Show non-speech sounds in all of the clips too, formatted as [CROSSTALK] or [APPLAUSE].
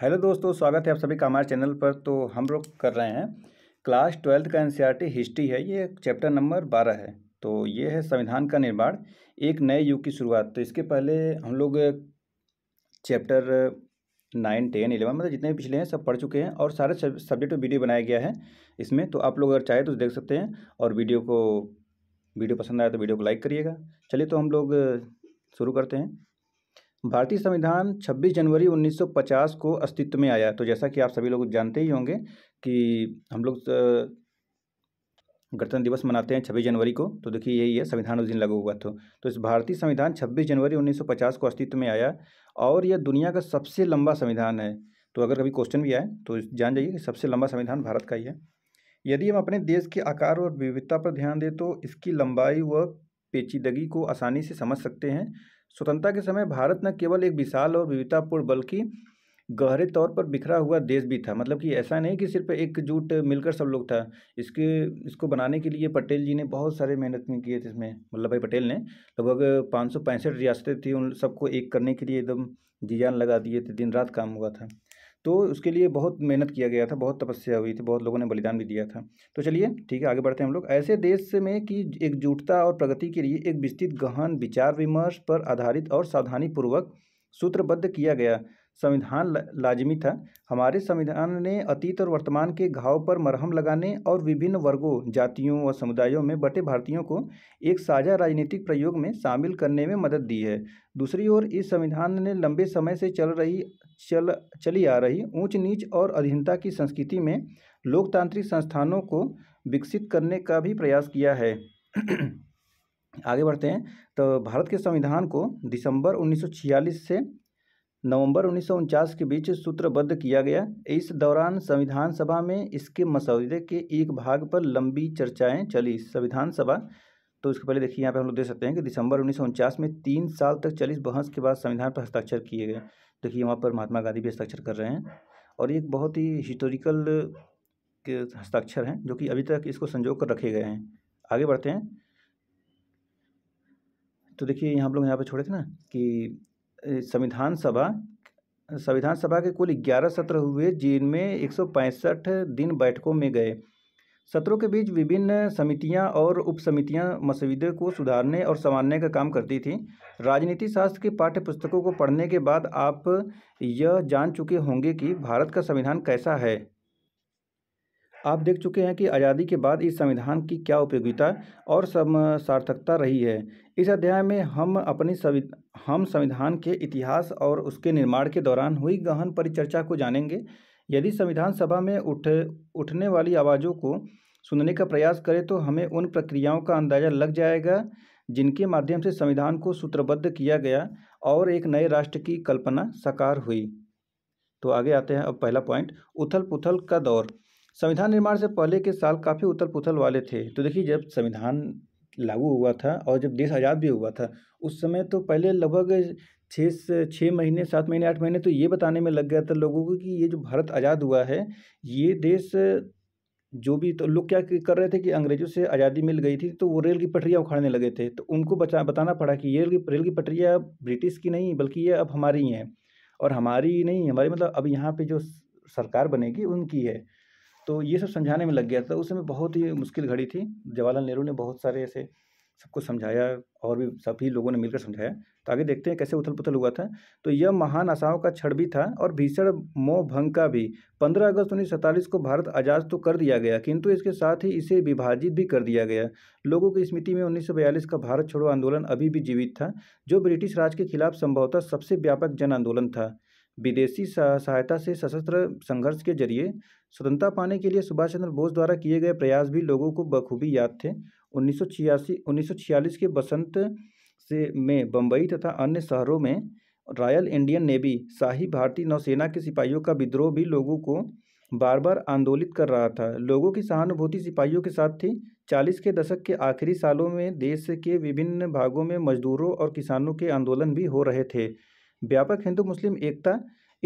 hello दोस्तों स्वागत है आप सभी का हमारे चैनल पर तो हम लोग कर रहे हैं क्लास ट्वेल्थ का एन e हिस्ट्री है ये चैप्टर नंबर बारह है तो ये है संविधान का निर्माण एक नए युग की शुरुआत तो इसके पहले हम लोग चैप्टर नाइन टेन इलेवन मतलब जितने भी पिछले हैं सब पढ़ चुके हैं और सारे सब्जेक्ट पर वीडियो बनाया गया है इसमें तो आप लोग अगर चाहे तो देख सकते हैं और वीडियो को वीडियो पसंद आया तो वीडियो को लाइक करिएगा चलिए तो हम लोग शुरू करते हैं भारतीय संविधान 26 जनवरी 1950 को अस्तित्व में आया तो जैसा कि आप सभी लोग जानते ही होंगे कि हम लोग गणतंत्र दिवस मनाते हैं छब्बीस जनवरी को तो देखिए यही है संविधान उस दिन लगा हुआ था तो इस भारतीय संविधान 26 जनवरी 1950 को अस्तित्व में आया और यह दुनिया का सबसे लंबा संविधान है तो अगर कभी क्वेश्चन भी आए तो जान जाइए कि सबसे लंबा संविधान भारत का ही है यदि हम अपने देश के आकार और विविधता पर ध्यान दें तो इसकी लंबाई व पेचीदगी को आसानी से समझ सकते हैं स्वतंत्रता के समय भारत न केवल एक विशाल और विविधतापूर्ण बल्कि गहरे तौर पर बिखरा हुआ देश भी था मतलब कि ऐसा नहीं कि सिर्फ एकजुट मिलकर सब लोग था इसके इसको बनाने के लिए पटेल जी ने बहुत सारे मेहनत में किए थे इसमें वल्लभ भाई पटेल ने लगभग पाँच सौ पैंसठ रियासतें थी उन सबको एक करने के लिए एकदम जी जान लगा दिए थे दिन रात काम हुआ था तो उसके लिए बहुत मेहनत किया गया था बहुत तपस्या हुई थी बहुत लोगों ने बलिदान भी दिया था तो चलिए ठीक है आगे बढ़ते हैं हम लोग ऐसे देश में कि एकजुटता और प्रगति के लिए एक विस्तृत गहन विचार विमर्श पर आधारित और सावधानीपूर्वक सूत्रबद्ध किया गया संविधान लाजमी था हमारे संविधान ने अतीत और वर्तमान के घाव पर मरहम लगाने और विभिन्न वर्गों जातियों व समुदायों में बटे भारतीयों को एक साझा राजनीतिक प्रयोग में शामिल करने में मदद दी है दूसरी ओर इस संविधान ने लंबे समय से चल रही चल चली आ रही ऊंच नीच और अधीनता की संस्कृति में लोकतांत्रिक संस्थानों को विकसित करने का भी प्रयास किया है [CLEARS THROAT] आगे बढ़ते हैं तो भारत के संविधान को दिसंबर 1946 से नवंबर उन्नीस के बीच सूत्रबद्ध किया गया इस दौरान संविधान सभा में इसके मसौदे के एक भाग पर लंबी चर्चाएं चली संविधान सभा तो इसके पहले देखिए यहाँ पे हम लोग देख सकते हैं कि दिसंबर उन्नीस में तीन साल तक चली बहस के बाद संविधान पर हस्ताक्षर किए गए देखिए वहाँ पर महात्मा गांधी भी हस्ताक्षर कर रहे हैं और एक बहुत ही हिस्टोरिकल के हस्ताक्षर हैं जो कि अभी तक इसको संजो कर रखे गए हैं आगे बढ़ते हैं तो देखिए यहाँ हम लोग यहाँ पर छोड़े थे ना कि संविधान सभा संविधान सभा के कुल ग्यारह सत्र हुए जिनमें एक दिन बैठकों में गए सत्रों के बीच विभिन्न समितियां और उप समितियाँ मसविदे को सुधारने और संवारने का काम करती थीं राजनीति शास्त्र की पाठ्य पुस्तकों को पढ़ने के बाद आप यह जान चुके होंगे कि भारत का संविधान कैसा है आप देख चुके हैं कि आज़ादी के बाद इस संविधान की क्या उपयोगिता और सम सार्थकता रही है इस अध्याय में हम अपनी संवि हम संविधान के इतिहास और उसके निर्माण के दौरान हुई गहन परिचर्चा को जानेंगे यदि संविधान सभा में उठ उठने वाली आवाज़ों को सुनने का प्रयास करें तो हमें उन प्रक्रियाओं का अंदाज़ा लग जाएगा जिनके माध्यम से संविधान को सूत्रबद्ध किया गया और एक नए राष्ट्र की कल्पना साकार हुई तो आगे आते हैं अब पहला पॉइंट उथल पुथल का दौर संविधान निर्माण से पहले के साल काफ़ी उथल पुथल वाले थे तो देखिए जब संविधान लागू हुआ था और जब देश आज़ाद भी हुआ था उस समय तो पहले लगभग छः से छः महीने सात महीने आठ महीने तो ये बताने में लग गया था लोगों को कि ये जो भारत आज़ाद हुआ है ये देश जो भी तो लोग क्या कर रहे थे कि अंग्रेज़ों से आज़ादी मिल गई थी तो वो रेल की पटरियाँ उखाड़ने लगे थे तो उनको बचा बताना पड़ा कि ये रेल की रेल की पटरियाँ ब्रिटिश की नहीं बल्कि ये अब हमारी हैं और हमारी नहीं हमारी मतलब अब यहाँ पे जो सरकार बनेगी उनकी है तो ये सब समझाने में लग गया था उस समय बहुत ही मुश्किल घड़ी थी जवाहरलाल नेहरू ने बहुत सारे ऐसे सबको समझाया और भी सभी लोगों ने मिलकर समझाया तो आगे देखते हैं कैसे उथल पुथल हुआ था तो यह महान आशाओं का क्षण भी था और भीषण मोह भंग का भी पंद्रह अगस्त उन्नीस सैतालीस को भारत आज़ाद तो कर दिया गया किंतु इसके साथ ही इसे विभाजित भी कर दिया गया लोगों की स्मृति में उन्नीस का भारत छोड़ो आंदोलन अभी भी जीवित था जो ब्रिटिश राज के खिलाफ संभवतः सबसे व्यापक जन आंदोलन था विदेशी सहायता से सशस्त्र संघर्ष के जरिए स्वतंत्रता पाने के लिए सुभाष चंद्र बोस द्वारा किए गए प्रयास भी लोगों को बखूबी याद थे उन्नीस सौ के बसंत से में बम्बई तथा अन्य शहरों में रॉयल इंडियन नेवी शाही भारतीय नौसेना के सिपाहियों का विद्रोह भी लोगों को बार बार आंदोलित कर रहा था लोगों की सहानुभूति सिपाहियों के साथ थी चालीस के दशक के आखिरी सालों में देश के विभिन्न भागों में मजदूरों और किसानों के आंदोलन भी हो रहे थे व्यापक हिंदू मुस्लिम एकता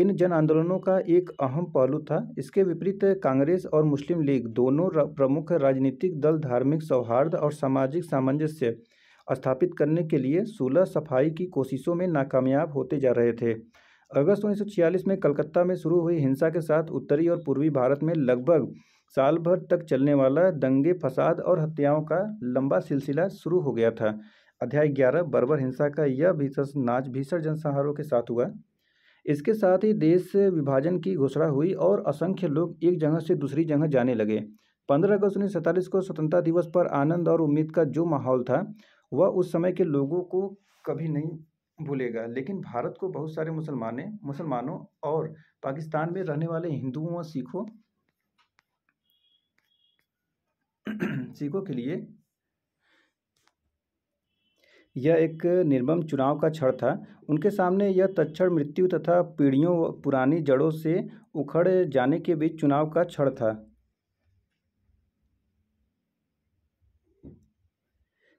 इन जन आंदोलनों का एक अहम पहलू था इसके विपरीत कांग्रेस और मुस्लिम लीग दोनों प्रमुख राजनीतिक दल धार्मिक सौहार्द और सामाजिक सामंजस्य स्थापित करने के लिए सुलह सफाई की कोशिशों में नाकामयाब होते जा रहे थे अगस्त 1946 में कलकत्ता में शुरू हुई हिंसा के साथ उत्तरी और पूर्वी भारत में लगभग साल भर तक चलने वाला दंगे फसाद और हत्याओं का लंबा सिलसिला शुरू हो गया था अध्याय ग्यारह बर्बर हिंसा का यह भीषण नाच भीषण जनसंहारों के साथ हुआ इसके साथ ही देश से विभाजन की घोषणा हुई और असंख्य लोग एक जगह से दूसरी जगह जाने लगे पंद्रह अगस्त उन्नीस सैंतालीस को स्वतंत्रता दिवस पर आनंद और उम्मीद का जो माहौल था वह उस समय के लोगों को कभी नहीं भूलेगा लेकिन भारत को बहुत सारे मुसलमाने मुसलमानों और पाकिस्तान में रहने वाले हिंदुओं और सिखों सिखों के लिए यह एक निर्मम चुनाव का क्षण था उनके सामने यह तत्क्षण मृत्यु तथा पीढ़ियों पुरानी जड़ों से उखड़ जाने के बीच चुनाव का क्षण था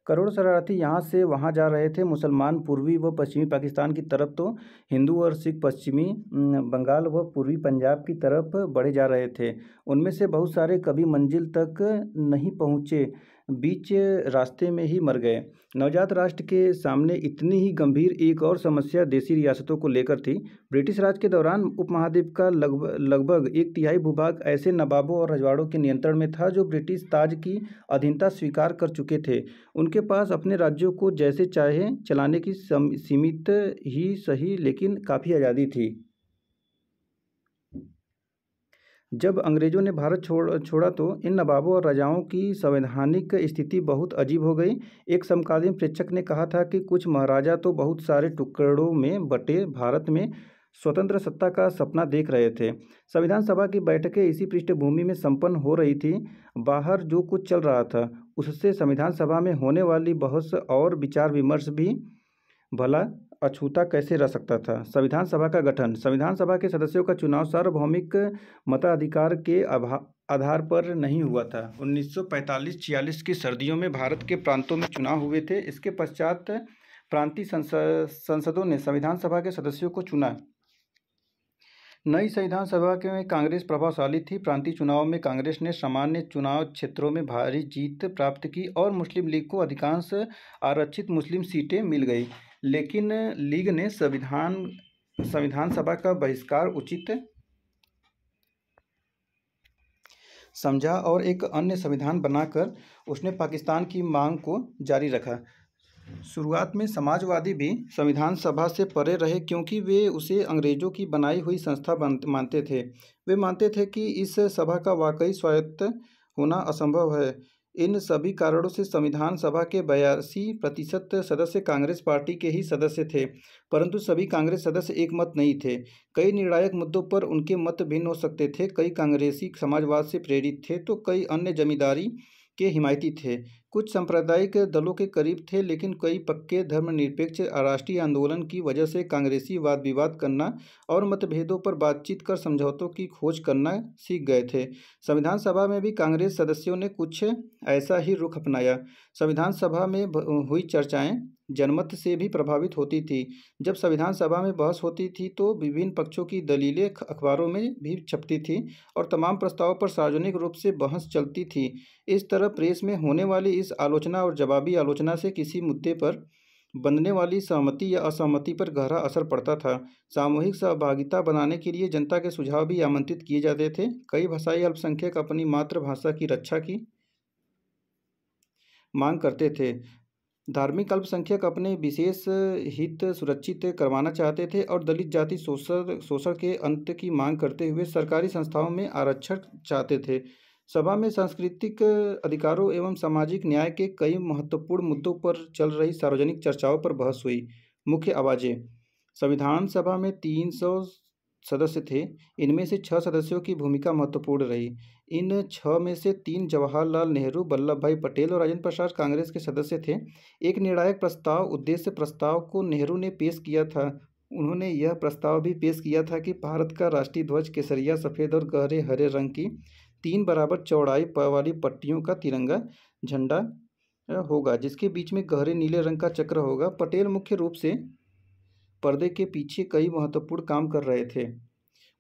करोड़ों शरणार्थी यहाँ से वहाँ जा रहे थे मुसलमान पूर्वी व पश्चिमी पाकिस्तान की तरफ तो हिंदू और सिख पश्चिमी बंगाल व पूर्वी पंजाब की तरफ बढ़े जा रहे थे उनमें से बहुत सारे कभी मंजिल तक नहीं पहुँचे बीच रास्ते में ही मर गए नवजात राष्ट्र के सामने इतनी ही गंभीर एक और समस्या देसी रियासतों को लेकर थी ब्रिटिश राज के दौरान उपमहाद्वीप का लगभग लगभग एक तिहाई भूभाग ऐसे नवाबों और रजवाड़ों के नियंत्रण में था जो ब्रिटिश ताज की अधीनता स्वीकार कर चुके थे उनके पास अपने राज्यों को जैसे चाहे चलाने की सीमित ही सही लेकिन काफ़ी आज़ादी थी जब अंग्रेज़ों ने भारत छोड़ छोड़ा तो इन नवाबों और राजाओं की संवैधानिक स्थिति बहुत अजीब हो गई एक समकालीन प्रेक्षक ने कहा था कि कुछ महाराजा तो बहुत सारे टुकड़ों में बटे भारत में स्वतंत्र सत्ता का सपना देख रहे थे संविधान सभा की बैठकें इसी पृष्ठभूमि में संपन्न हो रही थी बाहर जो कुछ चल रहा था उससे संविधान सभा में होने वाली बहुत और विचार विमर्श भी भला अछूता कैसे रह सकता था संविधान सभा का गठन संविधान सभा के सदस्यों का चुनाव सार्वभौमिक मताधिकार के आधार पर नहीं हुआ था 1945-46 की सर्दियों में भारत के प्रांतों में चुनाव हुए थे इसके पश्चात प्रांतीय संसदों ने संविधान सभा के सदस्यों को चुना नई संविधान सभा के में कांग्रेस प्रभावशाली थी प्रांतीय चुनाव में कांग्रेस ने सामान्य चुनाव क्षेत्रों में भारी जीत प्राप्त की और मुस्लिम लीग को अधिकांश आरक्षित मुस्लिम सीटें मिल गई लेकिन लीग ने संविधान संविधान सभा का बहिष्कार उचित समझा और एक अन्य संविधान बनाकर उसने पाकिस्तान की मांग को जारी रखा शुरुआत में समाजवादी भी संविधान सभा से परे रहे क्योंकि वे उसे अंग्रेजों की बनाई हुई संस्था मानते थे वे मानते थे कि इस सभा का वाकई स्वायत्त होना असंभव है इन सभी कारणों से संविधान सभा के बयासी प्रतिशत सदस्य कांग्रेस पार्टी के ही सदस्य थे परंतु सभी कांग्रेस सदस्य एकमत नहीं थे कई निर्णायक मुद्दों पर उनके मत भिन्न हो सकते थे कई कांग्रेसी समाजवाद से प्रेरित थे तो कई अन्य जमींदारी के हिमायती थे कुछ सांप्रदायिक दलों के करीब थे लेकिन कई पक्के धर्मनिरपेक्ष राष्ट्रीय आंदोलन की वजह से कांग्रेसी वाद विवाद करना और मतभेदों पर बातचीत कर समझौतों की खोज करना सीख गए थे संविधान सभा में भी कांग्रेस सदस्यों ने कुछ ऐसा ही रुख अपनाया संविधान सभा में हुई चर्चाएं जनमत से भी प्रभावित होती थी जब संविधान सभा में बहस होती थी तो विभिन्न पक्षों की दलीलें अखबारों में भी छपती थी और तमाम प्रस्तावों पर सार्वजनिक रूप से बहस चलती थी इस तरह प्रेस में होने वाली इस आलोचना और जवाबी आलोचना से किसी मुद्दे पर बनने वाली सहमति या असहमति पर गहरा असर पड़ता था सामूहिक सहभागिता बनाने के लिए जनता के सुझाव भी आमंत्रित किए जाते थे कई भाषाई अल्पसंख्यक अपनी मातृभाषा की रक्षा की मांग करते थे धार्मिक अल्पसंख्यक अपने विशेष हित सुरक्षित करवाना चाहते थे और दलित जाति शोषण शोषण के अंत की मांग करते हुए सरकारी संस्थाओं में आरक्षण चाहते थे सभा में सांस्कृतिक अधिकारों एवं सामाजिक न्याय के कई महत्वपूर्ण मुद्दों पर चल रही सार्वजनिक चर्चाओं पर बहस हुई मुख्य आवाज़ें संविधान सभा में तीन सौ सदस्य थे इनमें से छह सदस्यों की भूमिका महत्वपूर्ण रही इन छः में से तीन जवाहरलाल नेहरू वल्लभ भाई पटेल और राजेंद्र प्रसाद कांग्रेस के सदस्य थे एक निर्णायक प्रस्ताव उद्देश्य प्रस्ताव को नेहरू ने पेश किया था उन्होंने यह प्रस्ताव भी पेश किया था कि भारत का राष्ट्रीय ध्वज केसरिया सफ़ेद और गहरे हरे रंग की तीन बराबर चौड़ाई वाली पट्टियों का तिरंगा झंडा होगा जिसके बीच में गहरे नीले रंग का चक्र होगा पटेल मुख्य रूप से पर्दे के पीछे कई महत्वपूर्ण काम कर रहे थे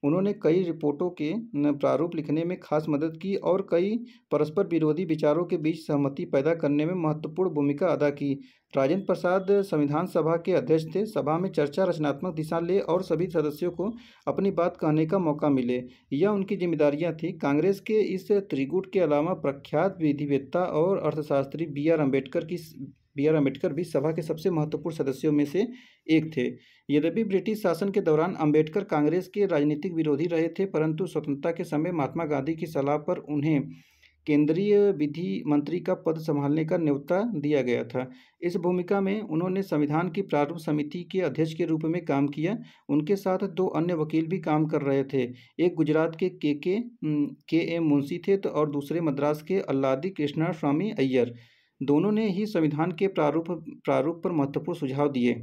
उन्होंने कई रिपोर्टों के प्रारूप लिखने में खास मदद की और कई परस्पर विरोधी विचारों के बीच सहमति पैदा करने में महत्वपूर्ण भूमिका अदा की राजेंद्र प्रसाद संविधान सभा के अध्यक्ष थे सभा में चर्चा रचनात्मक दिशा ले और सभी सदस्यों को अपनी बात कहने का मौका मिले यह उनकी जिम्मेदारियां थी कांग्रेस के इस त्रिगुट के अलावा प्रख्यात विधिवेत्ता और अर्थशास्त्री बी आर अम्बेडकर की बी आर अम्बेडकर भी सभा के सबसे महत्वपूर्ण सदस्यों में से एक थे यद्यपि ब्रिटिश शासन के दौरान अंबेडकर कांग्रेस के राजनीतिक विरोधी रहे थे परंतु स्वतंत्रता के समय महात्मा गांधी की सलाह पर उन्हें केंद्रीय विधि मंत्री का पद संभालने का न्यौता दिया गया था इस भूमिका में उन्होंने संविधान की प्रारूप समिति के अध्यक्ष के रूप में काम किया उनके साथ दो अन्य वकील भी काम कर रहे थे एक गुजरात के के के के एम मुंशी थे तो और दूसरे मद्रास के अल्लादी कृष्णा स्वामी अय्यर दोनों ने ही संविधान के प्रारूप प्रारूप पर महत्वपूर्ण सुझाव दिए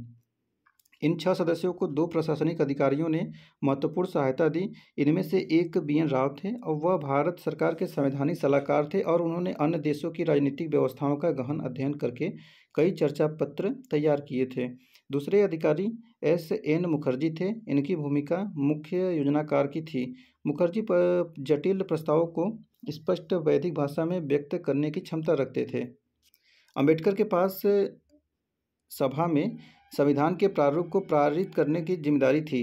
इन छह सदस्यों को दो प्रशासनिक अधिकारियों ने महत्वपूर्ण सहायता दी इनमें से एक बी एन राव थे और वह भारत सरकार के संवैधानिक सलाहकार थे और उन्होंने अन्य देशों की राजनीतिक व्यवस्थाओं का गहन अध्ययन करके कई चर्चा पत्र तैयार किए थे दूसरे अधिकारी एस एन मुखर्जी थे इनकी भूमिका मुख्य योजनाकार की थी मुखर्जी जटिल प्रस्तावों को स्पष्ट वैदिक भाषा में व्यक्त करने की क्षमता रखते थे अंबेडकर के पास सभा में संविधान के प्रारूप को प्रारित करने की जिम्मेदारी थी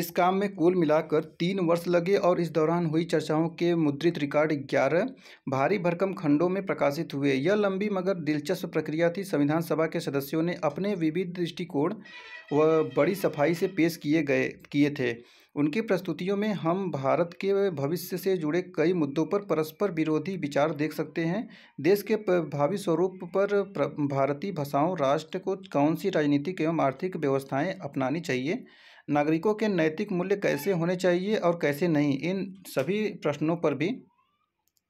इस काम में कुल मिलाकर तीन वर्ष लगे और इस दौरान हुई चर्चाओं के मुद्रित रिकॉर्ड ग्यारह भारी भरकम खंडों में प्रकाशित हुए यह लंबी मगर दिलचस्प प्रक्रिया थी संविधान सभा के सदस्यों ने अपने विविध दृष्टिकोण व बड़ी सफाई से पेश किए गए किए थे उनकी प्रस्तुतियों में हम भारत के भविष्य से जुड़े कई मुद्दों पर परस्पर विरोधी विचार देख सकते हैं देश के भावी स्वरूप पर भारतीय भाषाओं राष्ट्र को कौन सी राजनीतिक एवं आर्थिक व्यवस्थाएं अपनानी चाहिए नागरिकों के नैतिक मूल्य कैसे होने चाहिए और कैसे नहीं इन सभी प्रश्नों पर भी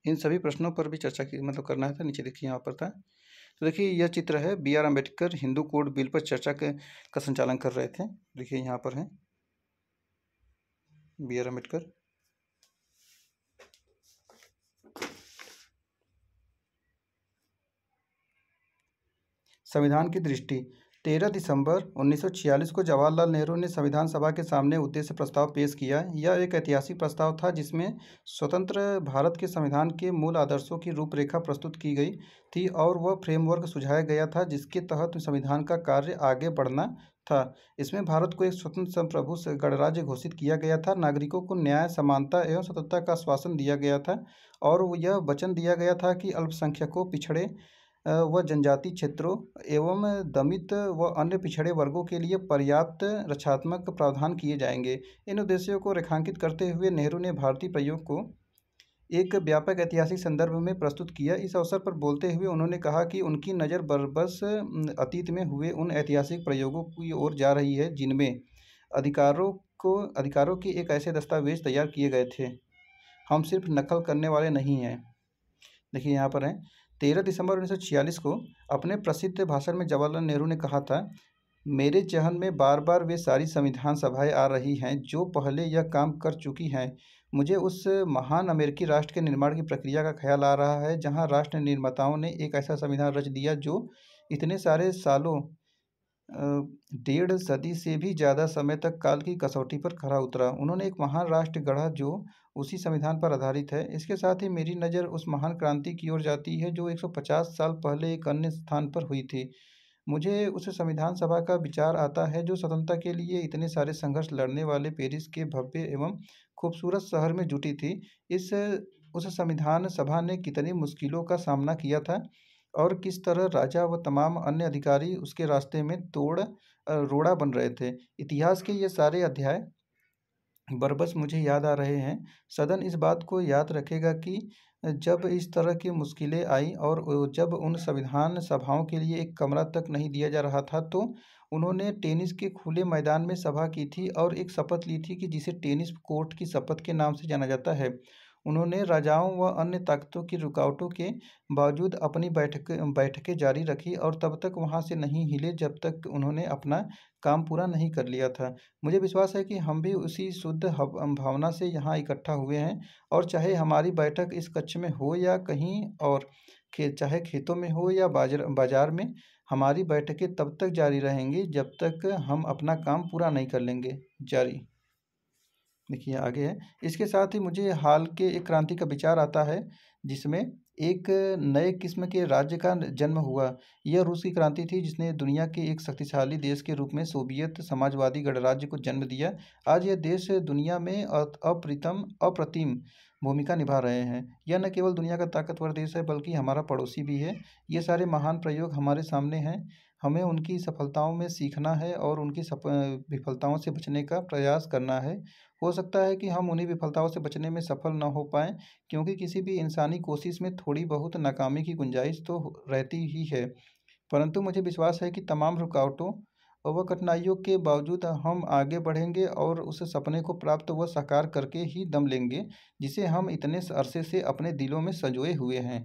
इन सभी प्रश्नों पर भी चर्चा की मतलब करना है था नीचे देखिए यहाँ पर था तो देखिए यह चित्र है B R Ambedkar Hindu code bill पर चर्चा का संचालन कर रहे थे देखिए यहाँ पर है बी आर अम्बेडकर संविधान की दृष्टि तेरह दिसंबर 1946 को जवाहरलाल नेहरू ने संविधान सभा के सामने उद्देश्य प्रस्ताव पेश किया यह एक ऐतिहासिक प्रस्ताव था जिसमें स्वतंत्र भारत के संविधान के मूल आदर्शों की रूपरेखा प्रस्तुत की गई थी और वह फ्रेमवर्क सुझाया गया था जिसके तहत संविधान का कार्य आगे बढ़ना था इसमें भारत को एक स्वतंत्र संप्रभु गणराज्य घोषित किया गया था नागरिकों को न्याय समानता एवं स्वतंत्रता का आश्वासन दिया गया था और यह वचन दिया गया था कि अल्पसंख्यकों पिछड़े व जनजाति क्षेत्रों एवं दमित व अन्य पिछड़े वर्गों के लिए पर्याप्त रक्षात्मक प्रावधान किए जाएंगे इन उद्देश्यों को रेखांकित करते हुए नेहरू ने भारतीय प्रयोग को एक व्यापक ऐतिहासिक संदर्भ में प्रस्तुत किया इस अवसर पर बोलते हुए उन्होंने कहा कि उनकी नज़र बरबस अतीत में हुए उन ऐतिहासिक प्रयोगों की ओर जा रही है जिनमें अधिकारों को अधिकारों के एक ऐसे दस्तावेज तैयार किए गए थे हम सिर्फ नकल करने वाले नहीं हैं देखिए यहाँ पर हैं तेरह दिसंबर उन्नीस को अपने प्रसिद्ध भाषण में जवाहरलाल नेहरू ने कहा था मेरे जहन में बार बार वे सारी संविधान सभाएं आ रही हैं जो पहले यह काम कर चुकी हैं मुझे उस महान अमेरिकी राष्ट्र के निर्माण की प्रक्रिया का ख्याल आ रहा है जहां राष्ट्र निर्माताओं ने एक ऐसा संविधान रच दिया जो इतने सारे सालों डेढ़ सदी से भी ज़्यादा समय तक काल की कसौटी पर खरा उतरा उन्होंने एक महान राष्ट्र गढ़ा जो उसी संविधान पर आधारित है इसके साथ ही मेरी नज़र उस महान क्रांति की ओर जाती है जो 150 साल पहले एक अन्य स्थान पर हुई थी मुझे उस संविधान सभा का विचार आता है जो स्वतंत्रता के लिए इतने सारे संघर्ष लड़ने वाले पेरिस के भव्य एवं खूबसूरत शहर में जुटी थी इस उस संविधान सभा ने कितनी मुश्किलों का सामना किया था और किस तरह राजा व तमाम अन्य अधिकारी उसके रास्ते में तोड़ रोड़ा बन रहे थे इतिहास के ये सारे अध्याय बरबस मुझे याद आ रहे हैं सदन इस बात को याद रखेगा कि जब इस तरह की मुश्किलें आई और जब उन संविधान सभाओं के लिए एक कमरा तक नहीं दिया जा रहा था तो उन्होंने टेनिस के खुले मैदान में सभा की थी और एक शपथ ली थी कि जिसे टेनिस कोर्ट की शपथ के नाम से जाना जाता है उन्होंने राजाओं व अन्य ताकतों की रुकावटों के बावजूद अपनी बैठक बैठकें जारी रखी और तब तक वहाँ से नहीं हिले जब तक उन्होंने अपना काम पूरा नहीं कर लिया था मुझे विश्वास है कि हम भी उसी शुद्ध भावना से यहाँ इकट्ठा हुए हैं और चाहे हमारी बैठक इस कक्ष में हो या कहीं और खे चाहे खेतों में हो या बाजार बाजार में हमारी बैठकें तब तक जारी रहेंगी जब तक हम अपना काम पूरा नहीं कर लेंगे जारी देखिए आगे है इसके साथ ही मुझे हाल के एक क्रांति का विचार आता है जिसमें एक नए किस्म के राज्य का जन्म हुआ यह रूस की क्रांति थी जिसने दुनिया के एक शक्तिशाली देश के रूप में सोवियत समाजवादी गणराज्य को जन्म दिया आज यह देश दुनिया में अप्रितम अप्रतिम भूमिका निभा रहे हैं यह न केवल दुनिया का ताकतवर देश है बल्कि हमारा पड़ोसी भी है ये सारे महान प्रयोग हमारे सामने हैं हमें उनकी सफलताओं में सीखना है और उनकी विफलताओं से बचने का प्रयास करना है हो सकता है कि हम उन्हीं विफलताओं से बचने में सफल न हो पाएँ क्योंकि किसी भी इंसानी कोशिश में थोड़ी बहुत नाकामी की गुंजाइश तो रहती ही है परंतु मुझे विश्वास है कि तमाम रुकावटों व कठिनाइयों के बावजूद हम आगे बढ़ेंगे और उस सपने को प्राप्त व साकार करके ही दम लेंगे जिसे हम इतने अरसे से अपने दिलों में संजोए हुए हैं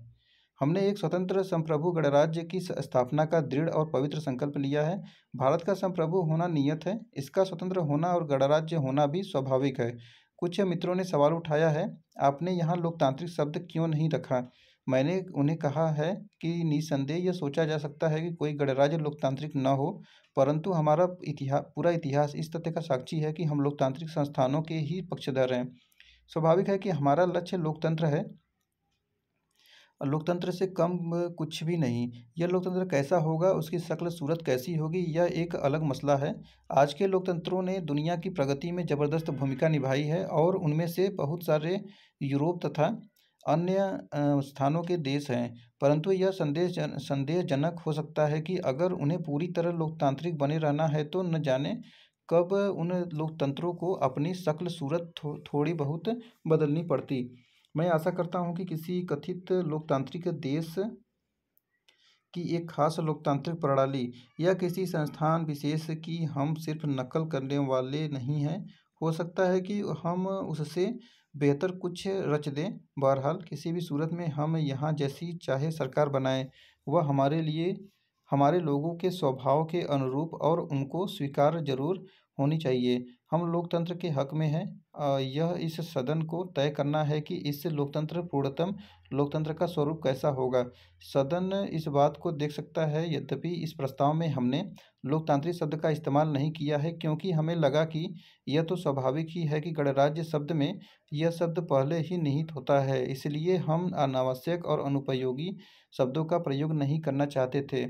हमने एक स्वतंत्र संप्रभु गणराज्य की स्थापना का दृढ़ और पवित्र संकल्प लिया है भारत का संप्रभु होना नियत है इसका स्वतंत्र होना और गणराज्य होना भी स्वाभाविक है कुछ मित्रों ने सवाल उठाया है आपने यहाँ लोकतांत्रिक शब्द क्यों नहीं रखा मैंने उन्हें कहा है कि निसंदेह यह सोचा जा सकता है कि कोई गणराज्य लोकतांत्रिक न हो परंतु हमारा इतिहास पूरा इतिहास इस तथ्य का साक्षी है कि हम लोकतांत्रिक संस्थानों के ही पक्षधर हैं स्वाभाविक है कि हमारा लक्ष्य लोकतंत्र है लोकतंत्र से कम कुछ भी नहीं यह लोकतंत्र कैसा होगा उसकी शक्ल सूरत कैसी होगी यह एक अलग मसला है आज के लोकतंत्रों ने दुनिया की प्रगति में ज़बरदस्त भूमिका निभाई है और उनमें से बहुत सारे यूरोप तथा अन्य स्थानों के देश हैं परंतु यह संदेश जन, संदेहजनक हो सकता है कि अगर उन्हें पूरी तरह लोकतांत्रिक बने रहना है तो न जाने कब उन लोकतंत्रों को अपनी शक्ल सूरत थो, थोड़ी बहुत बदलनी पड़ती मैं आशा करता हूँ कि किसी कथित लोकतांत्रिक देश की एक खास लोकतांत्रिक प्रणाली या किसी संस्थान विशेष की हम सिर्फ नकल करने वाले नहीं हैं हो सकता है कि हम उससे बेहतर कुछ रच दें बहरहाल किसी भी सूरत में हम यहाँ जैसी चाहे सरकार बनाएं वह हमारे लिए हमारे लोगों के स्वभाव के अनुरूप और उनको स्वीकार जरूर होनी चाहिए हम लोकतंत्र के हक में हैं यह इस सदन को तय करना है कि इससे लोकतंत्र पूर्णतम लोकतंत्र का स्वरूप कैसा होगा सदन इस बात को देख सकता है यद्यपि इस प्रस्ताव में हमने लोकतांत्रिक शब्द का इस्तेमाल नहीं किया है क्योंकि हमें लगा कि यह तो स्वाभाविक ही है कि गणराज्य शब्द में यह शब्द पहले ही निहित होता है इसलिए हम अनावश्यक और अनुपयोगी शब्दों का प्रयोग नहीं करना चाहते थे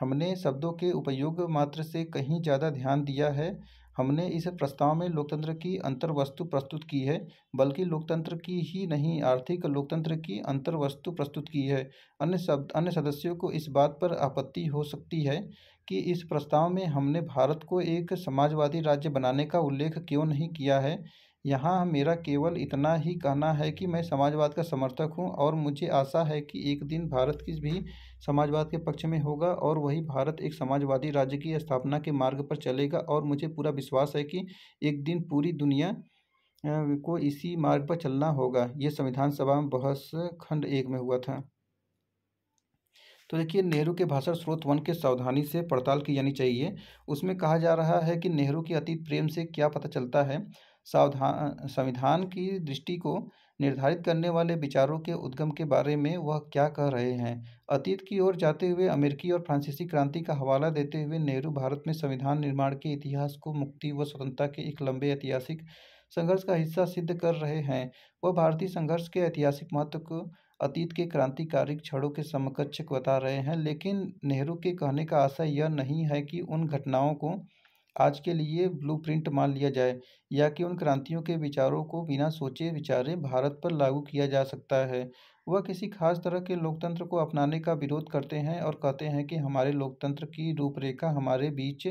हमने शब्दों के उपयोग मात्र से कहीं ज़्यादा ध्यान दिया है हमने इस प्रस्ताव में लोकतंत्र की अंतर्वस्तु प्रस्तुत की है बल्कि लोकतंत्र की ही नहीं आर्थिक लोकतंत्र की अंतर्वस्तु प्रस्तुत की है अन्य शब्द अन्य सदस्यों को इस बात पर आपत्ति हो सकती है कि इस प्रस्ताव में हमने भारत को एक समाजवादी राज्य बनाने का उल्लेख क्यों नहीं किया है यहाँ मेरा केवल इतना ही कहना है कि मैं समाजवाद का समर्थक हूँ और मुझे आशा है कि एक दिन भारत की भी समाजवाद के पक्ष में होगा और वही भारत एक समाजवादी राज्य की स्थापना के मार्ग पर चलेगा और मुझे पूरा विश्वास है कि एक दिन पूरी दुनिया को इसी मार्ग पर चलना होगा ये संविधान सभा में बहस खंड एक में हुआ था तो देखिए नेहरू के भाषण स्रोत वन के सावधानी से पड़ताल की जानी चाहिए उसमें कहा जा रहा है कि नेहरू के अतीत प्रेम से क्या पता चलता है सावधान संविधान की दृष्टि को निर्धारित करने वाले विचारों के उद्गम के बारे में वह क्या कह रहे हैं अतीत की ओर जाते हुए अमेरिकी और फ्रांसीसी क्रांति का हवाला देते हुए नेहरू भारत में संविधान निर्माण के इतिहास को मुक्ति व स्वतंत्रता के एक लंबे ऐतिहासिक संघर्ष का हिस्सा सिद्ध कर रहे हैं वह भारतीय संघर्ष के ऐतिहासिक महत्व को अतीत के क्रांतिकारी क्षणों के समकक्ष बता रहे हैं लेकिन नेहरू के कहने का आशय यह नहीं है कि उन घटनाओं को आज के लिए ब्लूप्रिंट मान लिया जाए या कि उन क्रांतियों के विचारों को बिना सोचे विचारे भारत पर लागू किया जा सकता है वह किसी खास तरह के लोकतंत्र को अपनाने का विरोध करते हैं और कहते हैं कि हमारे लोकतंत्र की रूपरेखा हमारे बीच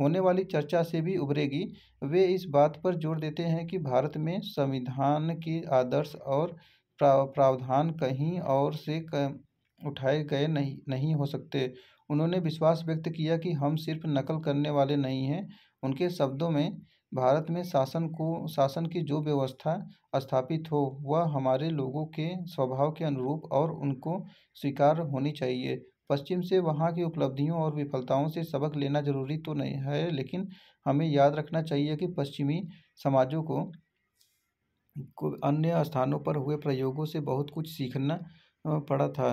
होने वाली चर्चा से भी उभरेगी वे इस बात पर जोर देते हैं कि भारत में संविधान के आदर्श और प्रावधान कहीं और से उठाए गए नहीं नहीं हो सकते उन्होंने विश्वास व्यक्त किया कि हम सिर्फ नकल करने वाले नहीं हैं उनके शब्दों में भारत में शासन को शासन की जो व्यवस्था स्थापित हो वह हमारे लोगों के स्वभाव के अनुरूप और उनको स्वीकार होनी चाहिए पश्चिम से वहाँ की उपलब्धियों और विफलताओं से सबक लेना जरूरी तो नहीं है लेकिन हमें याद रखना चाहिए कि पश्चिमी समाजों को अन्य स्थानों पर हुए प्रयोगों से बहुत कुछ सीखना पड़ा था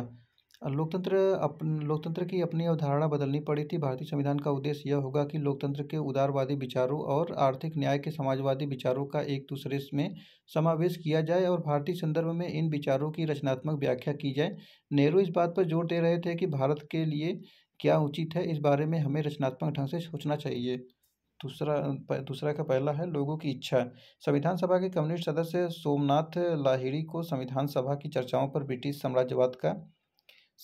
लोकतंत्र अपन लोकतंत्र की अपनी अवधारणा बदलनी पड़ी थी भारतीय संविधान का उद्देश्य यह होगा कि लोकतंत्र के उदारवादी विचारों और आर्थिक न्याय के समाजवादी विचारों का एक दूसरे में समावेश किया जाए और भारतीय संदर्भ में इन विचारों की रचनात्मक व्याख्या की जाए नेहरू इस बात पर जोर दे रहे थे कि भारत के लिए क्या उचित है इस बारे में हमें रचनात्मक ढंग से सोचना चाहिए दूसरा दूसरा का पहला है लोगों की इच्छा संविधान सभा के कम्युनिस्ट सदस्य सोमनाथ लाहिड़ी को संविधान सभा की चर्चाओं पर ब्रिटिश साम्राज्यवाद का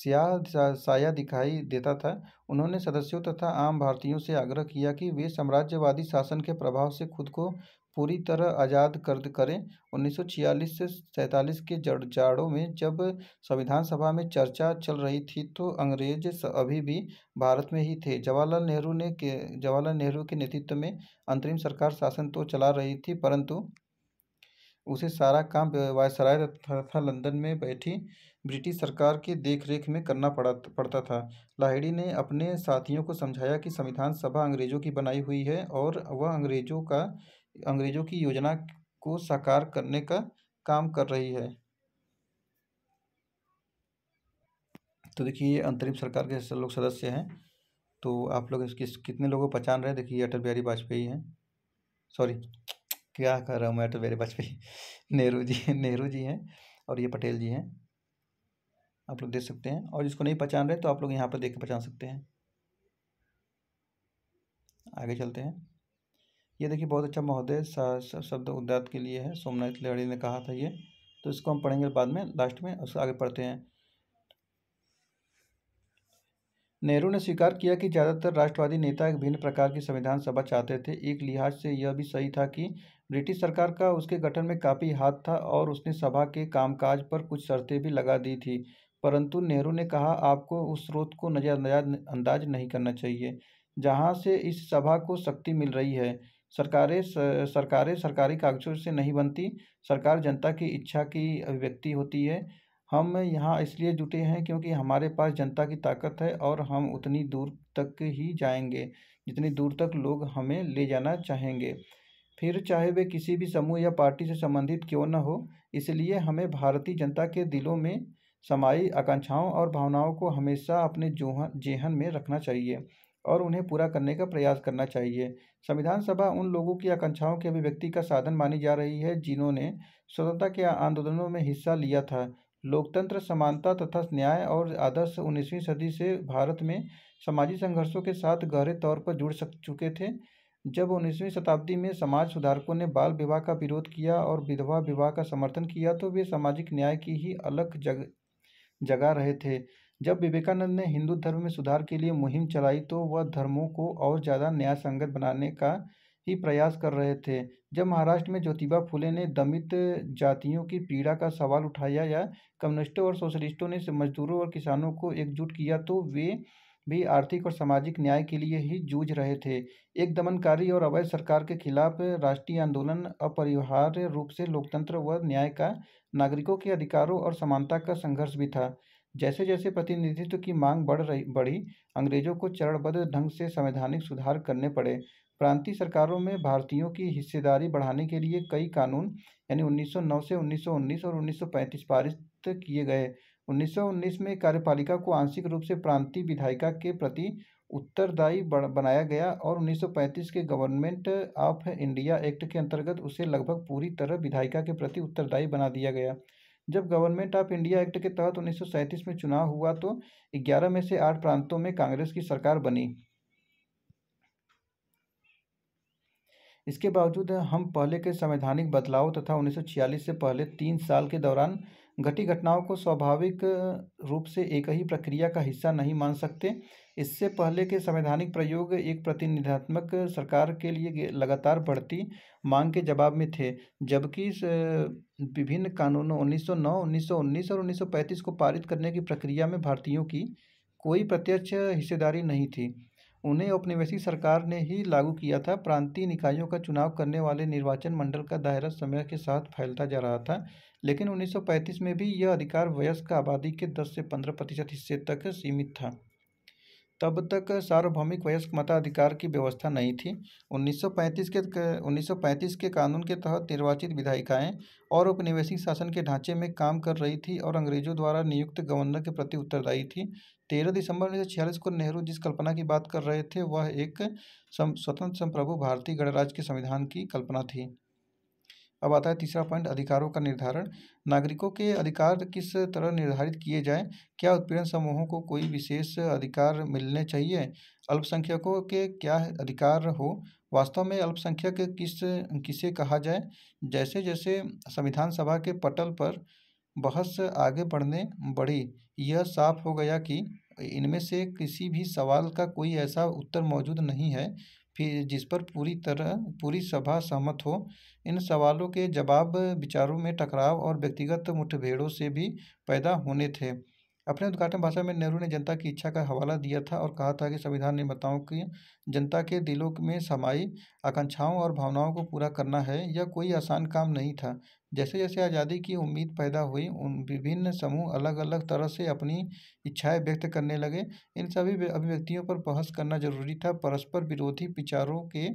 स्याह साया दिखाई देता था उन्होंने सदस्यों तथा आम भारतीयों से आग्रह किया कि वे साम्राज्यवादी शासन के प्रभाव से खुद को पूरी तरह आज़ाद कर करें 1946 से सैंतालीस के जड़ जाड़ों में जब संविधान सभा में चर्चा चल रही थी तो अंग्रेज अभी भी भारत में ही थे जवाहरलाल नेहरू ने के जवाहरलाल नेहरू के नेतृत्व में अंतरिम सरकार शासन तो चला रही थी परंतु उसे सारा काम वायसराय तथा लंदन में बैठी ब्रिटिश सरकार की देखरेख में करना पड़ा पड़ता था लाहिड़ी ने अपने साथियों को समझाया कि संविधान सभा अंग्रेज़ों की बनाई हुई है और वह अंग्रेज़ों का अंग्रेज़ों की योजना को साकार करने का काम कर रही है तो देखिए ये अंतरिम सरकार के लोग सदस्य हैं तो आप लोग इसके कितने लोगों को पहचान रहे हैं देखिए अटल बिहारी वाजपेयी हैं सॉरी क्या कर रहा हूँ मैं तो मेरे वाजपेयी [LAUGHS] नेहरू जी नेहरू जी हैं और ये पटेल जी हैं आप लोग देख सकते हैं और जिसको नहीं पहचान रहे तो आप लोग यहाँ पर देख के पहचान सकते हैं आगे चलते हैं ये देखिए बहुत अच्छा महोदय शब्द उद्यात के लिए है सोमनाथ लहड़ी ने कहा था ये तो इसको हम पढ़ेंगे बाद में लास्ट में उसको आगे पढ़ते हैं नेहरू ने स्वीकार किया कि ज़्यादातर राष्ट्रवादी नेता एक भिन्न प्रकार की संविधान सभा चाहते थे एक लिहाज से यह भी सही था कि ब्रिटिश सरकार का उसके गठन में काफ़ी हाथ था और उसने सभा के कामकाज पर कुछ शर्तें भी लगा दी थी परंतु नेहरू ने कहा आपको उस स्रोत को नज़रअंदाज नहीं करना चाहिए जहाँ से इस सभा को शक्ति मिल रही है सरकारें सरकारें सरकारी कागजों से नहीं बनती सरकार जनता की इच्छा की अभिव्यक्ति होती है हम यहाँ इसलिए जुटे हैं क्योंकि हमारे पास जनता की ताकत है और हम उतनी दूर तक ही जाएंगे जितनी दूर तक लोग हमें ले जाना चाहेंगे फिर चाहे वे किसी भी समूह या पार्टी से संबंधित क्यों न हो इसलिए हमें भारतीय जनता के दिलों में समाई आकांक्षाओं और भावनाओं को हमेशा अपने जोहन जेहन में रखना चाहिए और उन्हें पूरा करने का प्रयास करना चाहिए संविधान सभा उन लोगों की आकांक्षाओं के अभिव्यक्ति का साधन मानी जा रही है जिन्होंने स्वतंत्रता के आंदोलनों में हिस्सा लिया था लोकतंत्र समानता तथा न्याय और आदर्श उन्नीसवीं सदी से भारत में सामाजिक संघर्षों के साथ गहरे तौर पर जुड़ सक चुके थे जब उन्नीसवीं शताब्दी में समाज सुधारकों ने बाल विवाह का विरोध किया और विधवा विवाह का समर्थन किया तो वे सामाजिक न्याय की ही अलग जग जगा रहे थे जब विवेकानंद ने हिंदू धर्म में सुधार के लिए मुहिम चलाई तो वह धर्मों को और ज़्यादा न्याय संगत बनाने का ही प्रयास कर रहे थे जब महाराष्ट्र में ज्योतिबा फुले ने दमित जातियों की पीड़ा का सवाल उठाया या कम्युनिस्टों और सोशलिस्टों ने मजदूरों और किसानों को एकजुट किया तो वे भी आर्थिक और सामाजिक न्याय के लिए ही जूझ रहे थे एक दमनकारी और अवैध सरकार के खिलाफ राष्ट्रीय आंदोलन अपरिहार्य रूप से लोकतंत्र व न्याय का नागरिकों के अधिकारों और समानता का संघर्ष भी था जैसे जैसे प्रतिनिधित्व की मांग बढ़ रही बढ़ी अंग्रेजों को चरणबद्ध ढंग से संवैधानिक सुधार करने पड़े प्रांतीय सरकारों में भारतीयों की हिस्सेदारी बढ़ाने के लिए कई कानून यानी 1909 से 1919 और 1935 पारित किए गए 1919 में कार्यपालिका को आंशिक रूप से प्रांतीय विधायिका के प्रति उत्तरदायी बनाया गया और 1935 के गवर्नमेंट ऑफ इंडिया एक्ट के अंतर्गत उसे लगभग पूरी तरह विधायिका के प्रति उत्तरदायी बना दिया गया जब गवर्नमेंट ऑफ इंडिया एक्ट के तहत उन्नीस में चुनाव हुआ तो ग्यारह में से आठ प्रांतों में कांग्रेस की सरकार बनी इसके बावजूद हम पहले के संवैधानिक बदलाव तथा 1946 से पहले तीन साल के दौरान घटी घटनाओं को स्वाभाविक रूप से एक ही प्रक्रिया का हिस्सा नहीं मान सकते इससे पहले के संवैधानिक प्रयोग एक प्रतिनिधात्मक सरकार के लिए लगातार बढ़ती मांग के जवाब में थे जबकि विभिन्न कानूनों 1909, 1919 और 1935 को पारित करने की प्रक्रिया में भारतीयों की कोई प्रत्यक्ष हिस्सेदारी नहीं थी उन्हें औपनिवेशिक सरकार ने ही लागू किया था प्रांतीय निकायों का चुनाव करने वाले निर्वाचन मंडल का दायरा समय के साथ फैलता जा रहा था लेकिन 1935 में भी यह अधिकार वयस्क आबादी के 10 से 15 प्रतिशत हिस्से तक सीमित था तब तक सार्वभौमिक वयस्क मताधिकार की व्यवस्था नहीं थी 1935 के 1935 के कानून के तहत निर्वाचित विधायिकाएं और उपनिवेशिक शासन के ढांचे में काम कर रही थी और अंग्रेजों द्वारा नियुक्त गवर्नर के प्रति उत्तरदायी थी तेरह दिसंबर उन्नीस सौ छियालीस को नेहरू जिस कल्पना की बात कर रहे थे वह एक स्वतंत्र संप्रभु भारतीय गणराज्य के संविधान की कल्पना थी अब आता है तीसरा पॉइंट अधिकारों का निर्धारण नागरिकों के अधिकार किस तरह निर्धारित किए जाएं क्या उत्पीड़न समूहों को कोई विशेष अधिकार मिलने चाहिए अल्पसंख्यकों के क्या अधिकार हो वास्तव में अल्पसंख्यक किस किसे कहा जाए जैसे जैसे संविधान सभा के पटल पर बहस आगे बढ़ने बढ़ी यह साफ हो गया कि इनमें से किसी भी सवाल का कोई ऐसा उत्तर मौजूद नहीं है फिर जिस पर पूरी तरह पूरी सभा सहमत हो इन सवालों के जवाब विचारों में टकराव और व्यक्तिगत मुठभेड़ों से भी पैदा होने थे अपने उद्घाटन भाषण में नेहरू ने जनता की इच्छा का हवाला दिया था और कहा था कि संविधान निर्माताओं की जनता के दिलों में समाई आकांक्षाओं और भावनाओं को पूरा करना है यह कोई आसान काम नहीं था जैसे जैसे आज़ादी की उम्मीद पैदा हुई उन विभिन्न समूह अलग अलग तरह से अपनी इच्छाएं व्यक्त करने लगे इन सभी अभिव्यक्तियों पर बहस करना जरूरी था परस्पर विरोधी विचारों के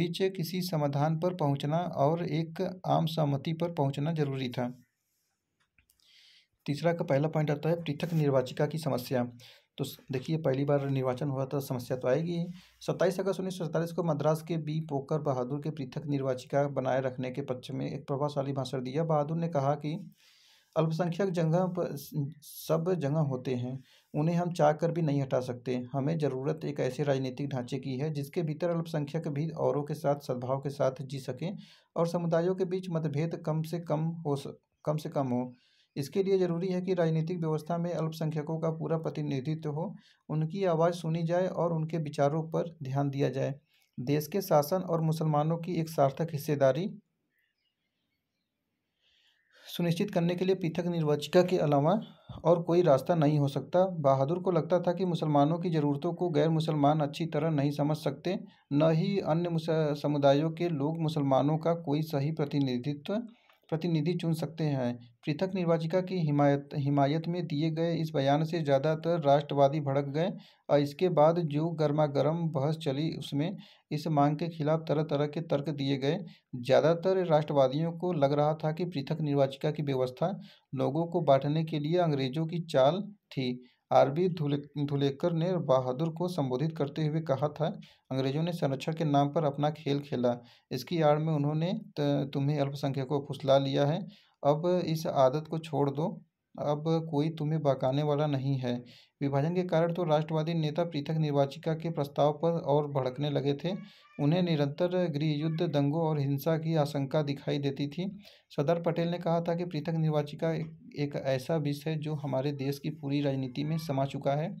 बीच किसी समाधान पर पहुंचना और एक आम सहमति पर पहुंचना जरूरी था तीसरा का पहला पॉइंट आता है पृथक निर्वाचिका की समस्या तो देखिए पहली बार निर्वाचन हुआ था समस्या तो आएगी सत्ताईस अगस्त उन्नीस सौ को मद्रास के बी पोकर बहादुर के पृथक निर्वाचिका बनाए रखने के पक्ष में एक प्रभावशाली भाषण दिया बहादुर ने कहा कि अल्पसंख्यक जगह पर सब जगह होते हैं उन्हें हम चाह कर भी नहीं हटा सकते हमें ज़रूरत एक ऐसे राजनीतिक ढांचे की है जिसके भीतर अल्पसंख्यक भी औरों के साथ सद्भाव के साथ जी सकें और समुदायों के बीच मतभेद कम से कम हो कम से कम हो इसके लिए ज़रूरी है कि राजनीतिक व्यवस्था में अल्पसंख्यकों का पूरा प्रतिनिधित्व हो उनकी आवाज़ सुनी जाए और उनके विचारों पर ध्यान दिया जाए देश के शासन और मुसलमानों की एक सार्थक हिस्सेदारी सुनिश्चित करने के लिए पृथक निर्वाचिका के अलावा और कोई रास्ता नहीं हो सकता बहादुर को लगता था कि मुसलमानों की ज़रूरतों को गैर मुसलमान अच्छी तरह नहीं समझ सकते न ही अन्य समुदायों के लोग मुसलमानों का कोई सही प्रतिनिधित्व प्रतिनिधि चुन सकते हैं पृथक निर्वाचिका की हिमायत हिमायत में दिए गए इस बयान से ज़्यादातर राष्ट्रवादी भड़क गए और इसके बाद जो गर्मागर्म बहस चली उसमें इस मांग के खिलाफ तरह तरह के तर्क दिए गए ज़्यादातर राष्ट्रवादियों को लग रहा था कि पृथक निर्वाचिका की व्यवस्था लोगों को बांटने के लिए अंग्रेज़ों की चाल थी आर बी धुलेकर ने बहादुर को संबोधित करते हुए कहा था अंग्रेजों ने संरक्षण के नाम पर अपना खेल खेला इसकी आड़ में उन्होंने तुम्हें अल्पसंख्यकों को फुसला लिया है अब इस आदत को छोड़ दो अब कोई तुम्हें बकाने वाला नहीं है विभाजन के कारण तो राष्ट्रवादी नेता पृथक निर्वाचिका के प्रस्ताव पर और भड़कने लगे थे उन्हें निरंतर गृहयुद्ध दंगों और हिंसा की आशंका दिखाई देती थी सरदार पटेल ने कहा था कि पृथक निर्वाचिका एक ऐसा विष है जो हमारे देश की पूरी राजनीति में समा चुका है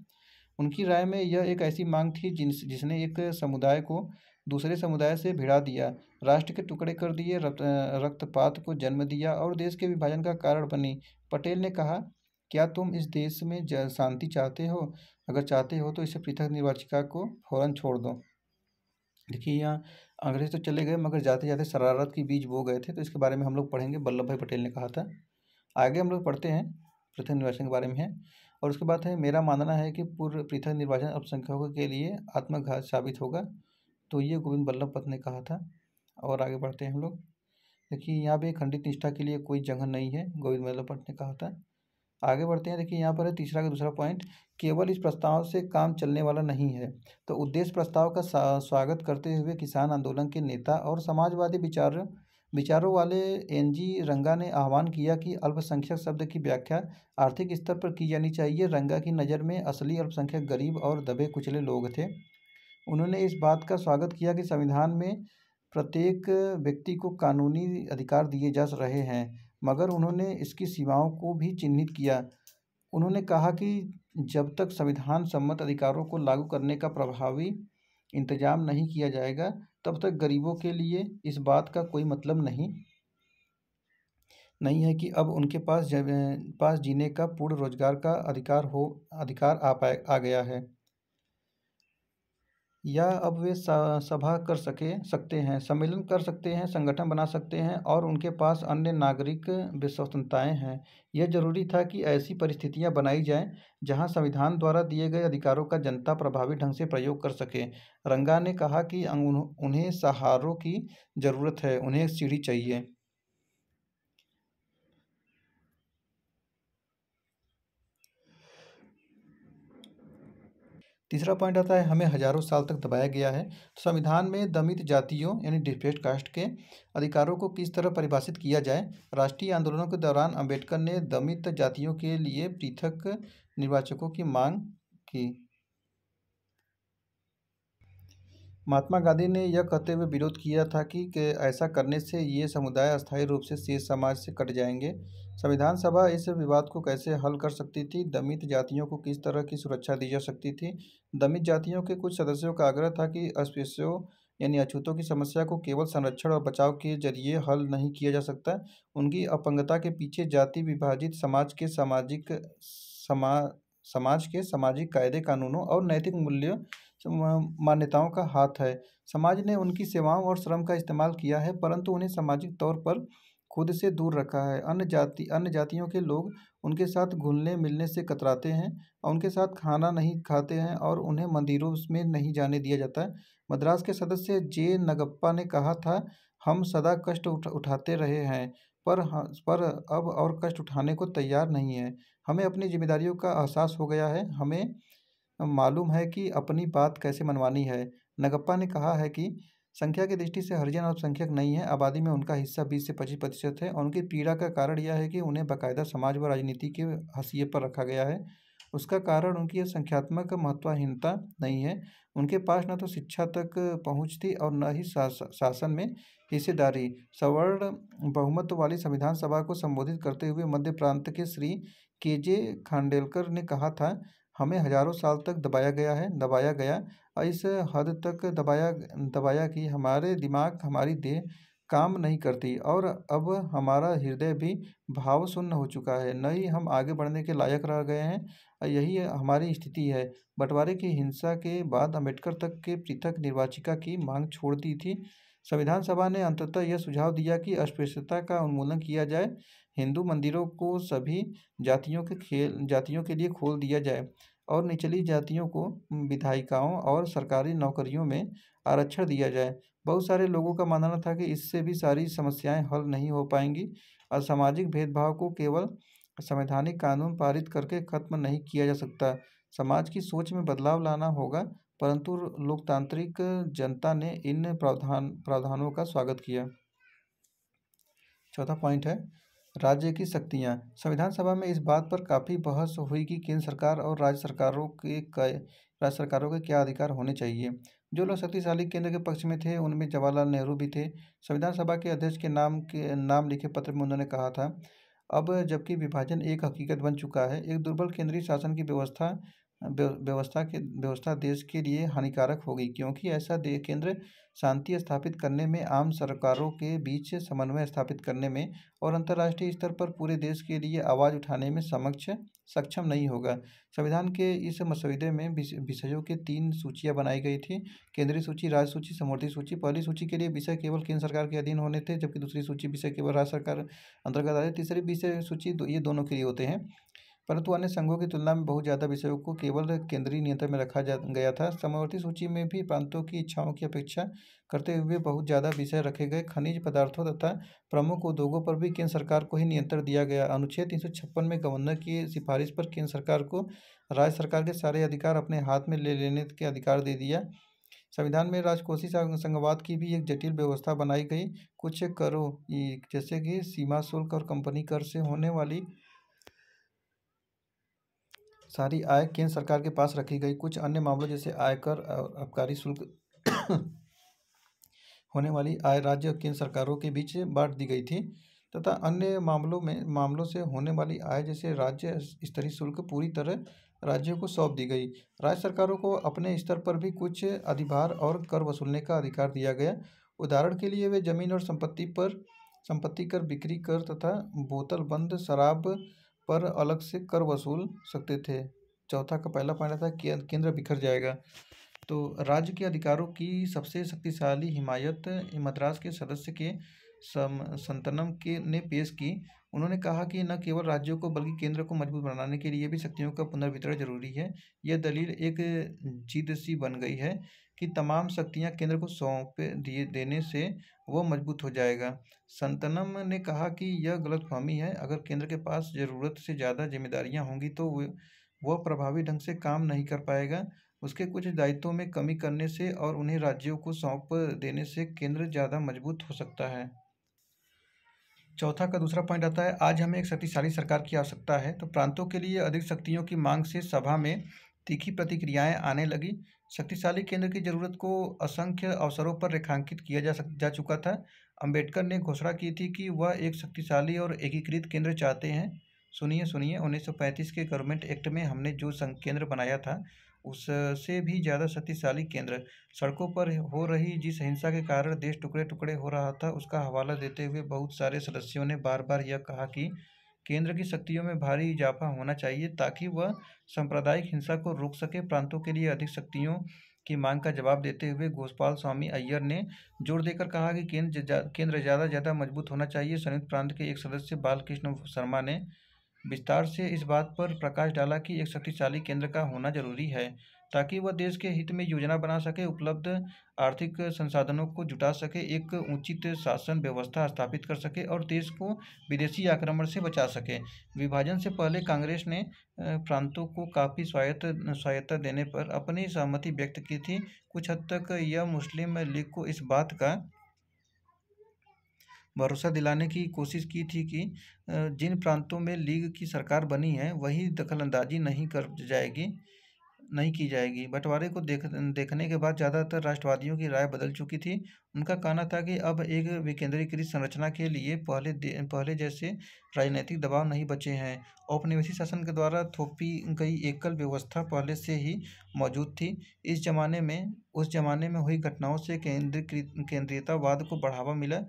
उनकी राय में यह एक ऐसी मांग थी जिन जिसने एक समुदाय को दूसरे समुदाय से भिड़ा दिया राष्ट्र के टुकड़े कर दिए रक्तपात को जन्म दिया और देश के विभाजन का कारण बनी पटेल ने कहा क्या तुम इस देश में शांति चाहते हो अगर चाहते हो तो इसे पृथक निर्वाचिका को फौरन छोड़ दो देखिए यहाँ अंग्रेज तो चले गए मगर जाते जाते शरारत की बीज बो गए थे तो इसके बारे में हम लोग पढ़ेंगे वल्लभ भाई पटेल ने कहा था आगे हम लोग पढ़ते हैं पृथक निर्वाचन के बारे में है और उसके बाद है मेरा मानना है कि पूर्व पृथक निर्वाचन अल्पसंख्यकों के लिए आत्मघात साबित होगा तो ये गोविंद वल्लभ पत ने कहा था और आगे बढ़ते हैं हम लोग देखिए यहाँ पे खंडित निष्ठा के लिए कोई जगह नहीं है गोविंद वल्लभ पट ने कहा था आगे बढ़ते हैं देखिए यहाँ पर है तीसरा का दूसरा पॉइंट केवल इस प्रस्ताव से काम चलने वाला नहीं है तो उद्देश्य प्रस्ताव का स्वागत करते हुए किसान आंदोलन के नेता और समाजवादी विचार विचारों वाले एन जी रंगा ने आह्वान किया कि अल्पसंख्यक शब्द की व्याख्या आर्थिक स्तर पर की जानी चाहिए रंगा की नज़र में असली अल्पसंख्यक गरीब और दबे कुचले लोग थे उन्होंने इस बात का स्वागत किया कि संविधान में प्रत्येक व्यक्ति को कानूनी अधिकार दिए जा रहे हैं मगर उन्होंने इसकी सीमाओं को भी चिन्हित किया उन्होंने कहा कि जब तक संविधान सम्मत अधिकारों को लागू करने का प्रभावी इंतजाम नहीं किया जाएगा तब तक गरीबों के लिए इस बात का कोई मतलब नहीं नहीं है कि अब उनके पास पास जीने का पूर्ण रोजगार का अधिकार हो अधिकार आ पाए आ गया है या अब वे सभा कर सके सकते हैं सम्मेलन कर सकते हैं संगठन बना सकते हैं और उनके पास अन्य नागरिक स्वतंत्रताएं हैं यह जरूरी था कि ऐसी परिस्थितियां बनाई जाएं जहां संविधान द्वारा दिए गए अधिकारों का जनता प्रभावी ढंग से प्रयोग कर सके रंगा ने कहा कि उन्हें सहारों की ज़रूरत है उन्हें सीढ़ी चाहिए तीसरा पॉइंट आता है हमें हजारों साल तक दबाया गया है तो संविधान में दमित जातियों यानी डिस्प्लेस्ड कास्ट के अधिकारों को किस तरह परिभाषित किया जाए राष्ट्रीय आंदोलनों के दौरान अंबेडकर ने दमित जातियों के लिए पृथक निर्वाचकों की मांग की महात्मा गांधी ने यह कहते हुए विरोध किया था कि ऐसा करने से ये समुदाय अस्थायी रूप से शेष समाज से कट जाएंगे संविधान सभा इस विवाद को कैसे हल कर सकती थी दमित जातियों को किस तरह की सुरक्षा दी जा सकती थी दमित जातियों के कुछ सदस्यों का आग्रह था कि अस्पृश्यों यानी अछूतों की समस्या को केवल संरक्षण और बचाव के जरिए हल नहीं किया जा सकता उनकी अपंगता के पीछे जाति विभाजित समाज के सामाजिक समा समाज के सामाजिक कायदे कानूनों और नैतिक मूल्य मान्यताओं का हाथ है समाज ने उनकी सेवाओं और श्रम का इस्तेमाल किया है परंतु उन्हें सामाजिक तौर पर खुद से दूर रखा है अन्य जाति अन्य जातियों के लोग उनके साथ घुलने मिलने से कतराते हैं और उनके साथ खाना नहीं खाते हैं और उन्हें मंदिरों में नहीं जाने दिया जाता है मद्रास के सदस्य जे नगप्पा ने कहा था हम सदा कष्ट उठा, उठाते रहे हैं पर पर अब और कष्ट उठाने को तैयार नहीं है हमें अपनी जिम्मेदारियों का एहसास हो गया है हमें मालूम है कि अपनी बात कैसे मनवानी है नगप्पा ने कहा है कि संख्या की दृष्टि से हरिजन अल्पसंख्यक नहीं है आबादी में उनका हिस्सा 20 से 25 प्रतिशत है और उनकी पीड़ा का कारण यह है कि उन्हें बाकायदा समाज व राजनीति के हसीिए पर रखा गया है उसका कारण उनकी संख्यात्मक महत्वहीनता नहीं है उनके पास न तो शिक्षा तक पहुँच थी और न ही शास, शासन में हिस्सेदारी सवर्ण बहुमत वाली संविधान सभा को संबोधित करते हुए मध्य प्रांत के श्री के जे खांडेलकर ने कहा था हमें हजारों साल तक दबाया गया है दबाया गया इस हद तक दबाया दबाया कि हमारे दिमाग हमारी देह काम नहीं करती और अब हमारा हृदय भी भाव शून्य हो चुका है न ही हम आगे बढ़ने के लायक रह गए हैं यही हमारी स्थिति है बंटवारे की हिंसा के बाद अम्बेडकर तक के पृथक निर्वाचिका की मांग छोड़ दी थी संविधान सभा ने अंततः यह सुझाव दिया कि अस्पृश्यता का उन्मूलन किया जाए हिंदू मंदिरों को सभी जातियों के खेल जातियों के लिए खोल दिया जाए और निचली जातियों को विधायिकाओं और सरकारी नौकरियों में आरक्षण दिया जाए बहुत सारे लोगों का मानना था कि इससे भी सारी समस्याएं हल नहीं हो पाएंगी और सामाजिक भेदभाव को केवल संवैधानिक कानून पारित करके खत्म नहीं किया जा सकता समाज की सोच में बदलाव लाना होगा परंतु लोकतांत्रिक जनता ने इन प्रावधान प्रावधानों का स्वागत किया चौथा पॉइंट है राज्य की शक्तियाँ संविधान सभा में इस बात पर काफ़ी बहस हुई कि केंद्र सरकार और राज्य सरकारों के राज्य सरकारों के क्या अधिकार होने चाहिए जो लोग शक्तिशाली केंद्र के पक्ष में थे उनमें जवाहरलाल नेहरू भी थे संविधान सभा के अध्यक्ष के नाम के नाम लिखे पत्र में उन्होंने कहा था अब जबकि विभाजन एक हकीकत बन चुका है एक दुर्बल केंद्रीय शासन की व्यवस्था व्यवस्था के व्यवस्था देश के लिए हानिकारक होगी क्योंकि ऐसा केंद्र शांति स्थापित करने में आम सरकारों के बीच समन्वय स्थापित करने में और अंतर्राष्ट्रीय स्तर पर पूरे देश के लिए आवाज़ उठाने में समक्ष सक्षम नहीं होगा संविधान के इस मसौदे में विषयों के तीन सूचियाँ बनाई गई थी केंद्रीय सूची राज्य सूची समवर्ती सूची पहली सूची के लिए विषय केवल केंद्र सरकार के अधीन होने थे जबकि दूसरी सूची विषय केवल राज्य सरकार अंतर्गत आ तीसरी विषय सूची ये दोनों के लिए होते हैं परंतु अन्य संघों की तुलना में बहुत ज़्यादा विषयों को केवल केंद्रीय नियंत्रण में रखा जा गया था समवर्ती सूची में भी प्रांतों की इच्छाओं की अपेक्षा करते हुए बहुत ज़्यादा विषय रखे गए खनिज पदार्थों तथा प्रमुख उद्योगों पर भी केंद्र सरकार को ही नियंत्रण दिया गया अनुच्छेद तीन में गवर्नर की सिफारिश पर केंद्र सरकार को राज्य सरकार के सारे अधिकार अपने हाथ में ले लेने के अधिकार दे दिया संविधान में राजकोषीय संघवाद की भी एक जटिल व्यवस्था बनाई गई कुछ करों जैसे कि सीमा शुल्क और कंपनी कर से होने वाली सारी आय केंद्र सरकार के पास रखी गई कुछ अन्य मामलों जैसे आयकर और आबकारी शुल्क [COUGHS] होने वाली आय राज्य और केंद्र सरकारों के बीच बांट दी गई थी तथा अन्य मामलों में मामलों से होने वाली आय जैसे राज्य स्तरीय शुल्क पूरी तरह राज्यों को सौंप दी गई राज्य सरकारों को अपने स्तर पर भी कुछ अधिभार और कर वसूलने का अधिकार दिया गया उदाहरण के लिए वे जमीन और संपत्ति पर संपत्ति कर बिक्री कर तथा बोतल बंद शराब पर अलग से कर वसूल सकते थे चौथा का पहला पॉइंट था कि केंद्र बिखर जाएगा तो राज्य के अधिकारों की सबसे शक्तिशाली हिमायत मद्रास के सदस्य के सम संतनम के ने पेश की उन्होंने कहा कि न केवल राज्यों को बल्कि केंद्र को मजबूत बनाने के लिए भी शक्तियों का पुनर्वितरण जरूरी है यह दलील एक जीत सी बन गई है की तमाम शक्तियां केंद्र को सौंप दिए देने से वह मजबूत हो जाएगा संतनम ने कहा कि यह गलतफहमी है अगर केंद्र के पास ज़रूरत से ज़्यादा जिम्मेदारियां होंगी तो वह प्रभावी ढंग से काम नहीं कर पाएगा उसके कुछ दायित्वों में कमी करने से और उन्हें राज्यों को सौंप देने से केंद्र ज़्यादा मजबूत हो सकता है चौथा का दूसरा पॉइंट आता है आज हमें एक शक्तिशाली सरकार की आवश्यकता है तो प्रांतों के लिए अधिक शक्तियों की मांग से सभा में तीखी प्रतिक्रियाएं आने लगी शक्तिशाली केंद्र की जरूरत को असंख्य अवसरों पर रेखांकित किया जा सक जा चुका था अंबेडकर ने घोषणा की थी कि वह एक शक्तिशाली और एकीकृत केंद्र चाहते हैं सुनिए सुनिए 1935 के गवर्नमेंट एक्ट में हमने जो केंद्र बनाया था उससे भी ज़्यादा शक्तिशाली केंद्र सड़कों पर हो रही जिस हिंसा के कारण देश टुकड़े टुकड़े हो रहा था उसका हवाला देते हुए बहुत सारे सदस्यों ने बार बार यह कहा कि केंद्र की शक्तियों में भारी इजाफा होना चाहिए ताकि वह सांप्रदायिक हिंसा को रोक सके प्रांतों के लिए अधिक शक्तियों की मांग का जवाब देते हुए गोपाल स्वामी अय्यर ने जोर देकर कहा कि केंद्र केंद्र ज़्यादा ज़्यादा मजबूत होना चाहिए संयुक्त प्रांत के एक सदस्य बालकृष्ण शर्मा ने विस्तार से इस बात पर प्रकाश डाला कि एक शक्तिशाली केंद्र का होना जरूरी है ताकि वह देश के हित में योजना बना सके उपलब्ध आर्थिक संसाधनों को जुटा सके एक उचित शासन व्यवस्था स्थापित कर सके और देश को विदेशी आक्रमण से बचा सके विभाजन से पहले कांग्रेस ने प्रांतों को काफ़ी स्वायत्त सहायता देने पर अपनी सहमति व्यक्त की थी कुछ हद तक यह मुस्लिम लीग को इस बात का भरोसा दिलाने की कोशिश की थी कि जिन प्रांतों में लीग की सरकार बनी है वही दखलंदाजी नहीं कर जाएगी नहीं की जाएगी बंटवारे को देख देखने के बाद ज़्यादातर राष्ट्रवादियों की राय बदल चुकी थी उनका कहना था कि अब एक विकेंद्रीकृत संरचना के लिए पहले पहले जैसे राजनीतिक दबाव नहीं बचे हैं औपनिवेशी शासन के द्वारा थोपी गई एकल व्यवस्था पहले से ही मौजूद थी इस जमाने में उस जमाने में हुई घटनाओं से केंद्रीकृत केंद्रीयतावाद को बढ़ावा मिला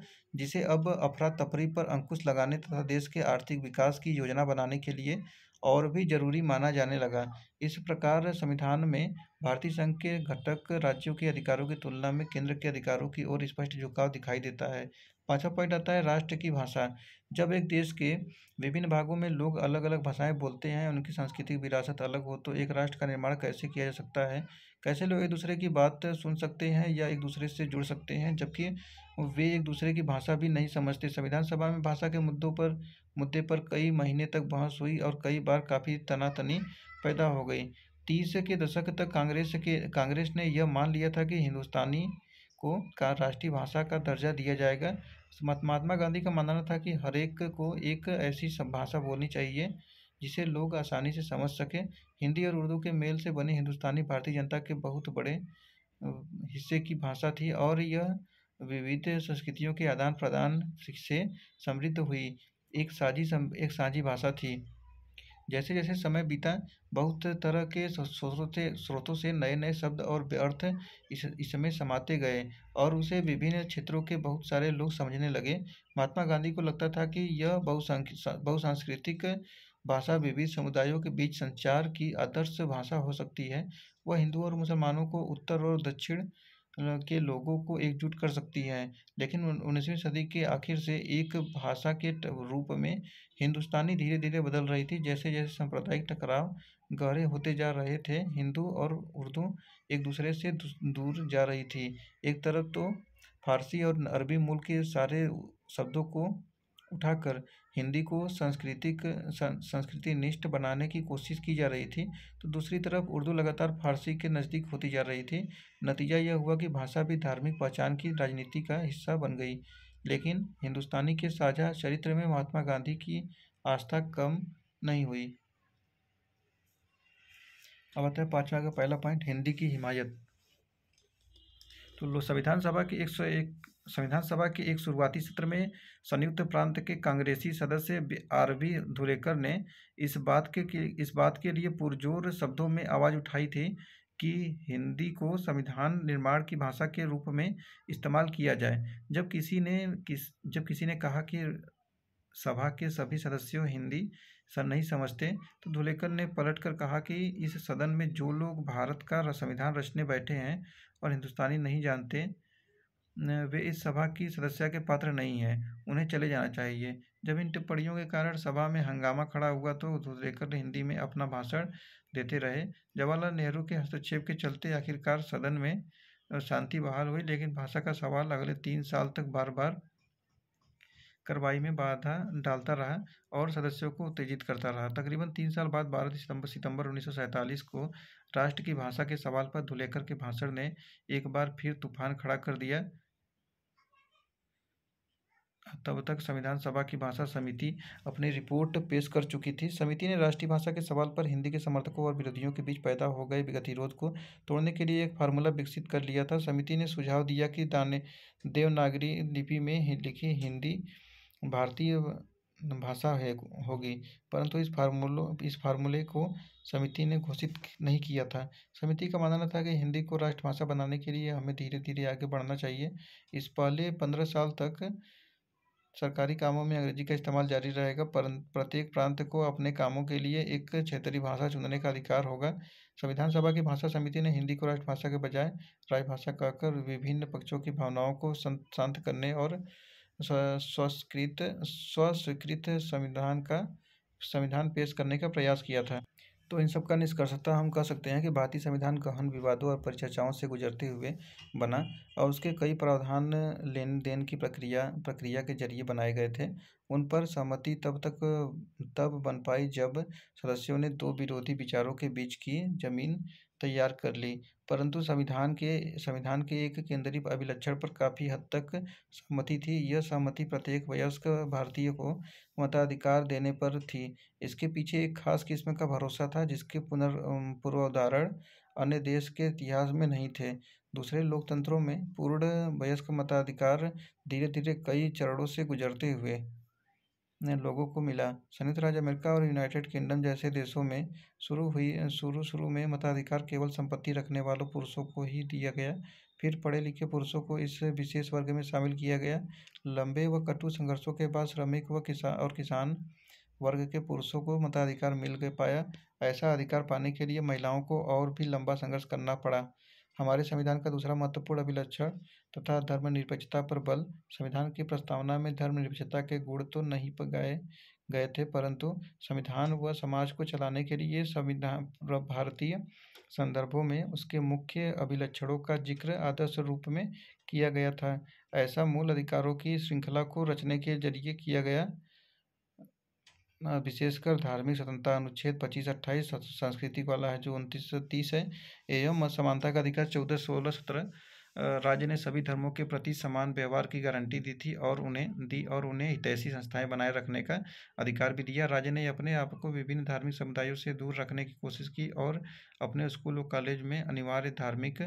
जिसे अब अफरा तफरी पर अंकुश लगाने तथा देश के आर्थिक विकास की योजना बनाने के लिए और भी जरूरी माना जाने लगा इस प्रकार संविधान में भारतीय संघ के घटक राज्यों के अधिकारों की तुलना में केंद्र के अधिकारों की ओर स्पष्ट झुकाव दिखाई देता है पांचवा पॉइंट आता है राष्ट्र की भाषा जब एक देश के विभिन्न भागों में लोग अलग अलग भाषाएं बोलते हैं उनकी सांस्कृतिक विरासत अलग हो तो एक राष्ट्र का निर्माण कैसे किया जा सकता है कैसे लोग एक दूसरे की बात सुन सकते हैं या एक दूसरे से जुड़ सकते हैं जबकि वे एक दूसरे की भाषा भी नहीं समझते संविधान सभा में भाषा के मुद्दों पर मुद्दे पर कई महीने तक बहस हुई और कई बार काफ़ी तनातनी पैदा हो गई तीस के दशक तक कांग्रेस के कांग्रेस ने यह मान लिया था कि हिंदुस्तानी को का राष्ट्रीय भाषा का दर्जा दिया जाएगा महात्मा गांधी का मानना था कि हरेक को एक ऐसी भाषा बोलनी चाहिए जिसे लोग आसानी से समझ सकें हिंदी और उर्दू के मेल से बनी हिंदुस्तानी भारतीय जनता के बहुत बड़े हिस्से की भाषा थी और यह विविध संस्कृतियों के आदान प्रदान से समृद्ध हुई एक साझी एक साझी भाषा थी जैसे जैसे समय बीता बहुत तरह के स्रोतों से स्रोतों से नए नए शब्द और अर्थ इस इसमें समाते गए और उसे विभिन्न क्षेत्रों के बहुत सारे लोग समझने लगे महात्मा गांधी को लगता था कि यह बहुसंख्य बहुसांस्कृतिक भाषा विविध समुदायों के बीच संचार की आदर्श भाषा हो सकती है वह हिंदुओं और मुसलमानों को उत्तर और दक्षिण के लोगों को एकजुट कर सकती है लेकिन उन्नीसवीं सदी के आखिर से एक भाषा के रूप में हिंदुस्तानी धीरे धीरे बदल रही थी जैसे जैसे सांप्रदायिक टकराव गहरे होते जा रहे थे हिंदू और उर्दू एक दूसरे से दूर जा रही थी एक तरफ तो फारसी और अरबी मूल के सारे शब्दों को उठाकर हिंदी को सांस्कृतिक संस्कृति निष्ठ बनाने की कोशिश की जा रही थी तो दूसरी तरफ उर्दू लगातार फारसी के नज़दीक होती जा रही थी नतीजा यह हुआ कि भाषा भी धार्मिक पहचान की राजनीति का हिस्सा बन गई लेकिन हिंदुस्तानी के साझा चरित्र में महात्मा गांधी की आस्था कम नहीं हुई अब आता है पाँचवा का पहला पॉइंट हिंदी की हिमायत तो संविधान सभा की एक सौ एक संविधान सभा के एक शुरुआती सत्र में संयुक्त प्रांत के कांग्रेसी सदस्य आर वी धुलेकर ने इस बात के, के इस बात के लिए पुरजोर शब्दों में आवाज़ उठाई थी कि हिंदी को संविधान निर्माण की भाषा के रूप में इस्तेमाल किया जाए जब किसी ने किस जब किसी ने कहा कि सभा के सभी सदस्यों हिंदी सर नहीं समझते तो धुलेकर ने पलटकर कहा कि इस सदन में जो लोग भारत का संविधान रचने बैठे हैं और हिंदुस्तानी नहीं जानते वे इस सभा की सदस्य के पात्र नहीं हैं उन्हें चले जाना चाहिए जब इन टिप्पणियों के कारण सभा में हंगामा खड़ा हुआ तो धुलेकर हिंदी में अपना भाषण देते रहे जवाहरलाल नेहरू के हस्तक्षेप के चलते आखिरकार सदन में शांति बहाल हुई लेकिन भाषा का सवाल अगले तीन साल तक बार बार कार्रवाई में बाधा डालता रहा और सदस्यों को उत्तेजित करता रहा तकरीबन तीन साल बाद बारह सितंबर सितंबर उन्नीस को राष्ट्र की भाषा के सवाल पर धुलेकर के भाषण ने एक बार फिर तूफान खड़ा कर दिया तब तक संविधान सभा की भाषा समिति अपनी रिपोर्ट पेश कर चुकी थी समिति ने राष्ट्रीय भाषा के सवाल पर हिंदी के समर्थकों और विरोधियों के बीच पैदा हो गए गतिरोध को तोड़ने के लिए एक फार्मूला विकसित कर लिया था समिति ने सुझाव दिया कि दान देवनागरी लिपि में लिखी हिंदी भारतीय भाषा है होगी परंतु इस फार्मूलो इस फार्मूले को समिति ने घोषित नहीं किया था समिति का मानना था कि हिंदी को राष्ट्रभाषा बनाने के लिए हमें धीरे धीरे आगे बढ़ना चाहिए इस पहले पंद्रह साल तक सरकारी कामों में अंग्रेजी का इस्तेमाल जारी रहेगा पर प्रत्येक प्रांत को अपने कामों के लिए एक क्षेत्रीय भाषा चुनने का अधिकार होगा संविधान सभा की भाषा समिति ने हिंदी को राष्ट्रभाषा के बजाय राजभाषा कहकर विभिन्न पक्षों की भावनाओं को शांत करने और स्वस्कृत स्वस्वीकृत संविधान का संविधान पेश करने का प्रयास किया था तो इन सब का निष्कर्षता हम कह सकते हैं कि भारतीय संविधान गहन विवादों और परिचर्चाओं से गुजरते हुए बना और उसके कई प्रावधान लेन देन की प्रक्रिया प्रक्रिया के जरिए बनाए गए थे उन पर सहमति तब तक तब बन पाई जब सदस्यों ने दो विरोधी विचारों के बीच की जमीन तैयार कर ली परंतु संविधान के संविधान के एक केंद्रीय अभिलक्षण पर काफ़ी हद तक सहमति थी यह सहमति प्रत्येक वयस्क भारतीय को मताधिकार देने पर थी इसके पीछे एक खास किस्म का भरोसा था जिसके पुनर् पूर्वोदाहरण अन्य देश के इतिहास में नहीं थे दूसरे लोकतंत्रों में पूर्ण वयस्क मताधिकार धीरे धीरे कई चरणों से गुजरते हुए लोगों को मिला संयुक्त राज्य अमेरिका और यूनाइटेड किंगडम जैसे देशों में शुरू हुई शुरू शुरू में मताधिकार केवल संपत्ति रखने वालों पुरुषों को ही दिया गया फिर पढ़े लिखे पुरुषों को इस विशेष वर्ग में शामिल किया गया लंबे व कटु संघर्षों के बाद श्रमिक व किसान और किसान वर्ग के पुरुषों को मताधिकार मिल पाया ऐसा अधिकार पाने के लिए महिलाओं को और भी लंबा संघर्ष करना पड़ा हमारे संविधान का दूसरा महत्वपूर्ण अभिलक्षण तथा धर्मनिरपेक्षता पर बल संविधान की प्रस्तावना में धर्मनिरपेक्षता के गुण तो नहीं गए गए थे परंतु संविधान व समाज को चलाने के लिए संविधान भारतीय संदर्भों में उसके मुख्य अभिलक्षणों का जिक्र आदर्श रूप में किया गया था ऐसा मूल अधिकारों की श्रृंखला को रचने के जरिए किया गया विशेषकर धार्मिक स्वतंत्रता अनुच्छेद पच्चीस अट्ठाईस सांस्कृतिक वाला है जो उनतीस सौ तीस है एवं समानता का अधिकार चौदह सोलह सत्रह राज्य ने सभी धर्मों के प्रति समान व्यवहार की गारंटी दी थी और उन्हें दी और उन्हें हितैषी संस्थाएं बनाए रखने का अधिकार भी दिया राज्य ने अपने आप को विभिन्न धार्मिक समुदायों से दूर रखने की कोशिश की और अपने स्कूल और कॉलेज में अनिवार्य धार्मिक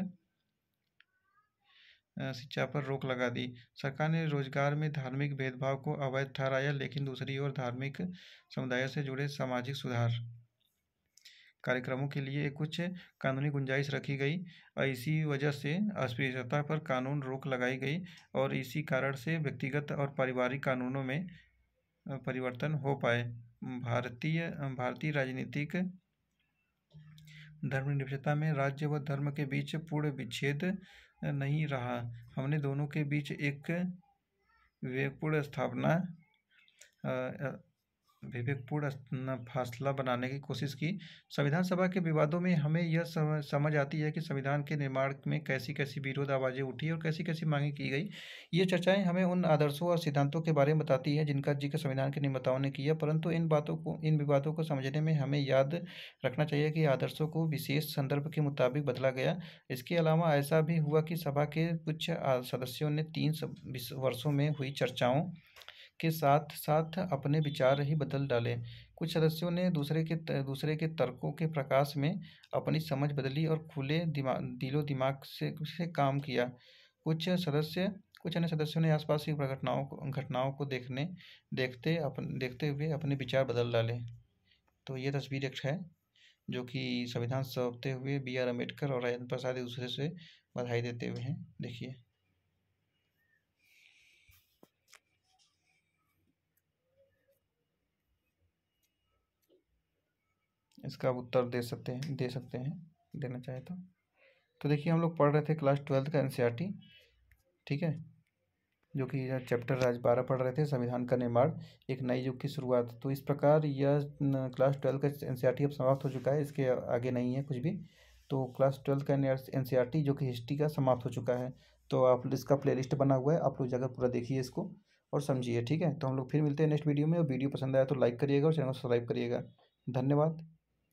शिक्षा पर रोक लगा दी सरकार ने रोजगार में धार्मिक भेदभाव को अवैध ठहराया लेकिन दूसरी ओर धार्मिक समुदायों से जुड़े सामाजिक सुधार कार्यक्रमों के लिए कुछ कानूनी गुंजाइश रखी गई और इसी वजह से अस्पृश्यता पर कानून रोक लगाई गई और इसी कारण से व्यक्तिगत और पारिवारिक कानूनों में परिवर्तन हो पाए भारतीय भारतीय राजनीतिक धर्मनिरपेक्षता में राज्य व धर्म के बीच पूर्ण विच्छेद नहीं रहा हमने दोनों के बीच एक विवेकपूर्ण स्थापना विवेकपूर्ण फासला बनाने की कोशिश की संविधान सभा के विवादों में हमें यह समझ आती है कि संविधान के निर्माण में कैसी कैसी विरोध आवाज़ें उठी और कैसी कैसी मांगें की गई ये चर्चाएं हमें उन आदर्शों और सिद्धांतों के बारे में बताती है जिनका जिक्र संविधान के निर्माताओं ने किया परंतु इन बातों को इन विवादों को समझने में हमें याद रखना चाहिए कि आदर्शों को विशेष संदर्भ के मुताबिक बदला गया इसके अलावा ऐसा भी हुआ कि सभा के कुछ सदस्यों ने तीन वर्षों में हुई चर्चाओं के साथ साथ अपने विचार ही बदल डाले कुछ सदस्यों ने दूसरे के दूसरे के तर्कों के प्रकाश में अपनी समझ बदली और खुले दिमाग दिलो दिमाग से से काम किया कुछ सदस्य कुछ अन्य सदस्यों ने आसपास की घटनाओं को घटनाओं को देखने देखते अपन देखते हुए अपने विचार बदल डाले तो ये तस्वीर एक है जो कि संविधान सौंपते हुए बी आर अम्बेडकर और राजेंद्र प्रसाद एक दूसरे से बधाई देते हुए हैं देखिए इसका आप उत्तर दे सकते हैं दे सकते हैं देना चाहे तो तो देखिए हम लोग पढ़ रहे थे क्लास ट्वेल्थ का एन e ठीक है जो कि चैप्टर आज बारह पढ़ रहे थे संविधान का निर्माण एक नई युग की शुरुआत तो इस प्रकार यह क्लास ट्वेल्थ का एन e अब समाप्त हो चुका है इसके आगे नहीं है कुछ भी तो क्लास ट्वेल्थ का एन e जो कि हिस्ट्री का समाप्त हो चुका है तो आप इसका प्लेलिस्ट बना हुआ है आप लोग जाकर पूरा देखिए इसको और समझिए ठीक है तो हम लोग फिर मिलते हैं नेक्स्ट वीडियो में और वीडियो पसंद आया तो लाइक करिएगा और चैनल को सब्सक्राइब करिएगा धन्यवाद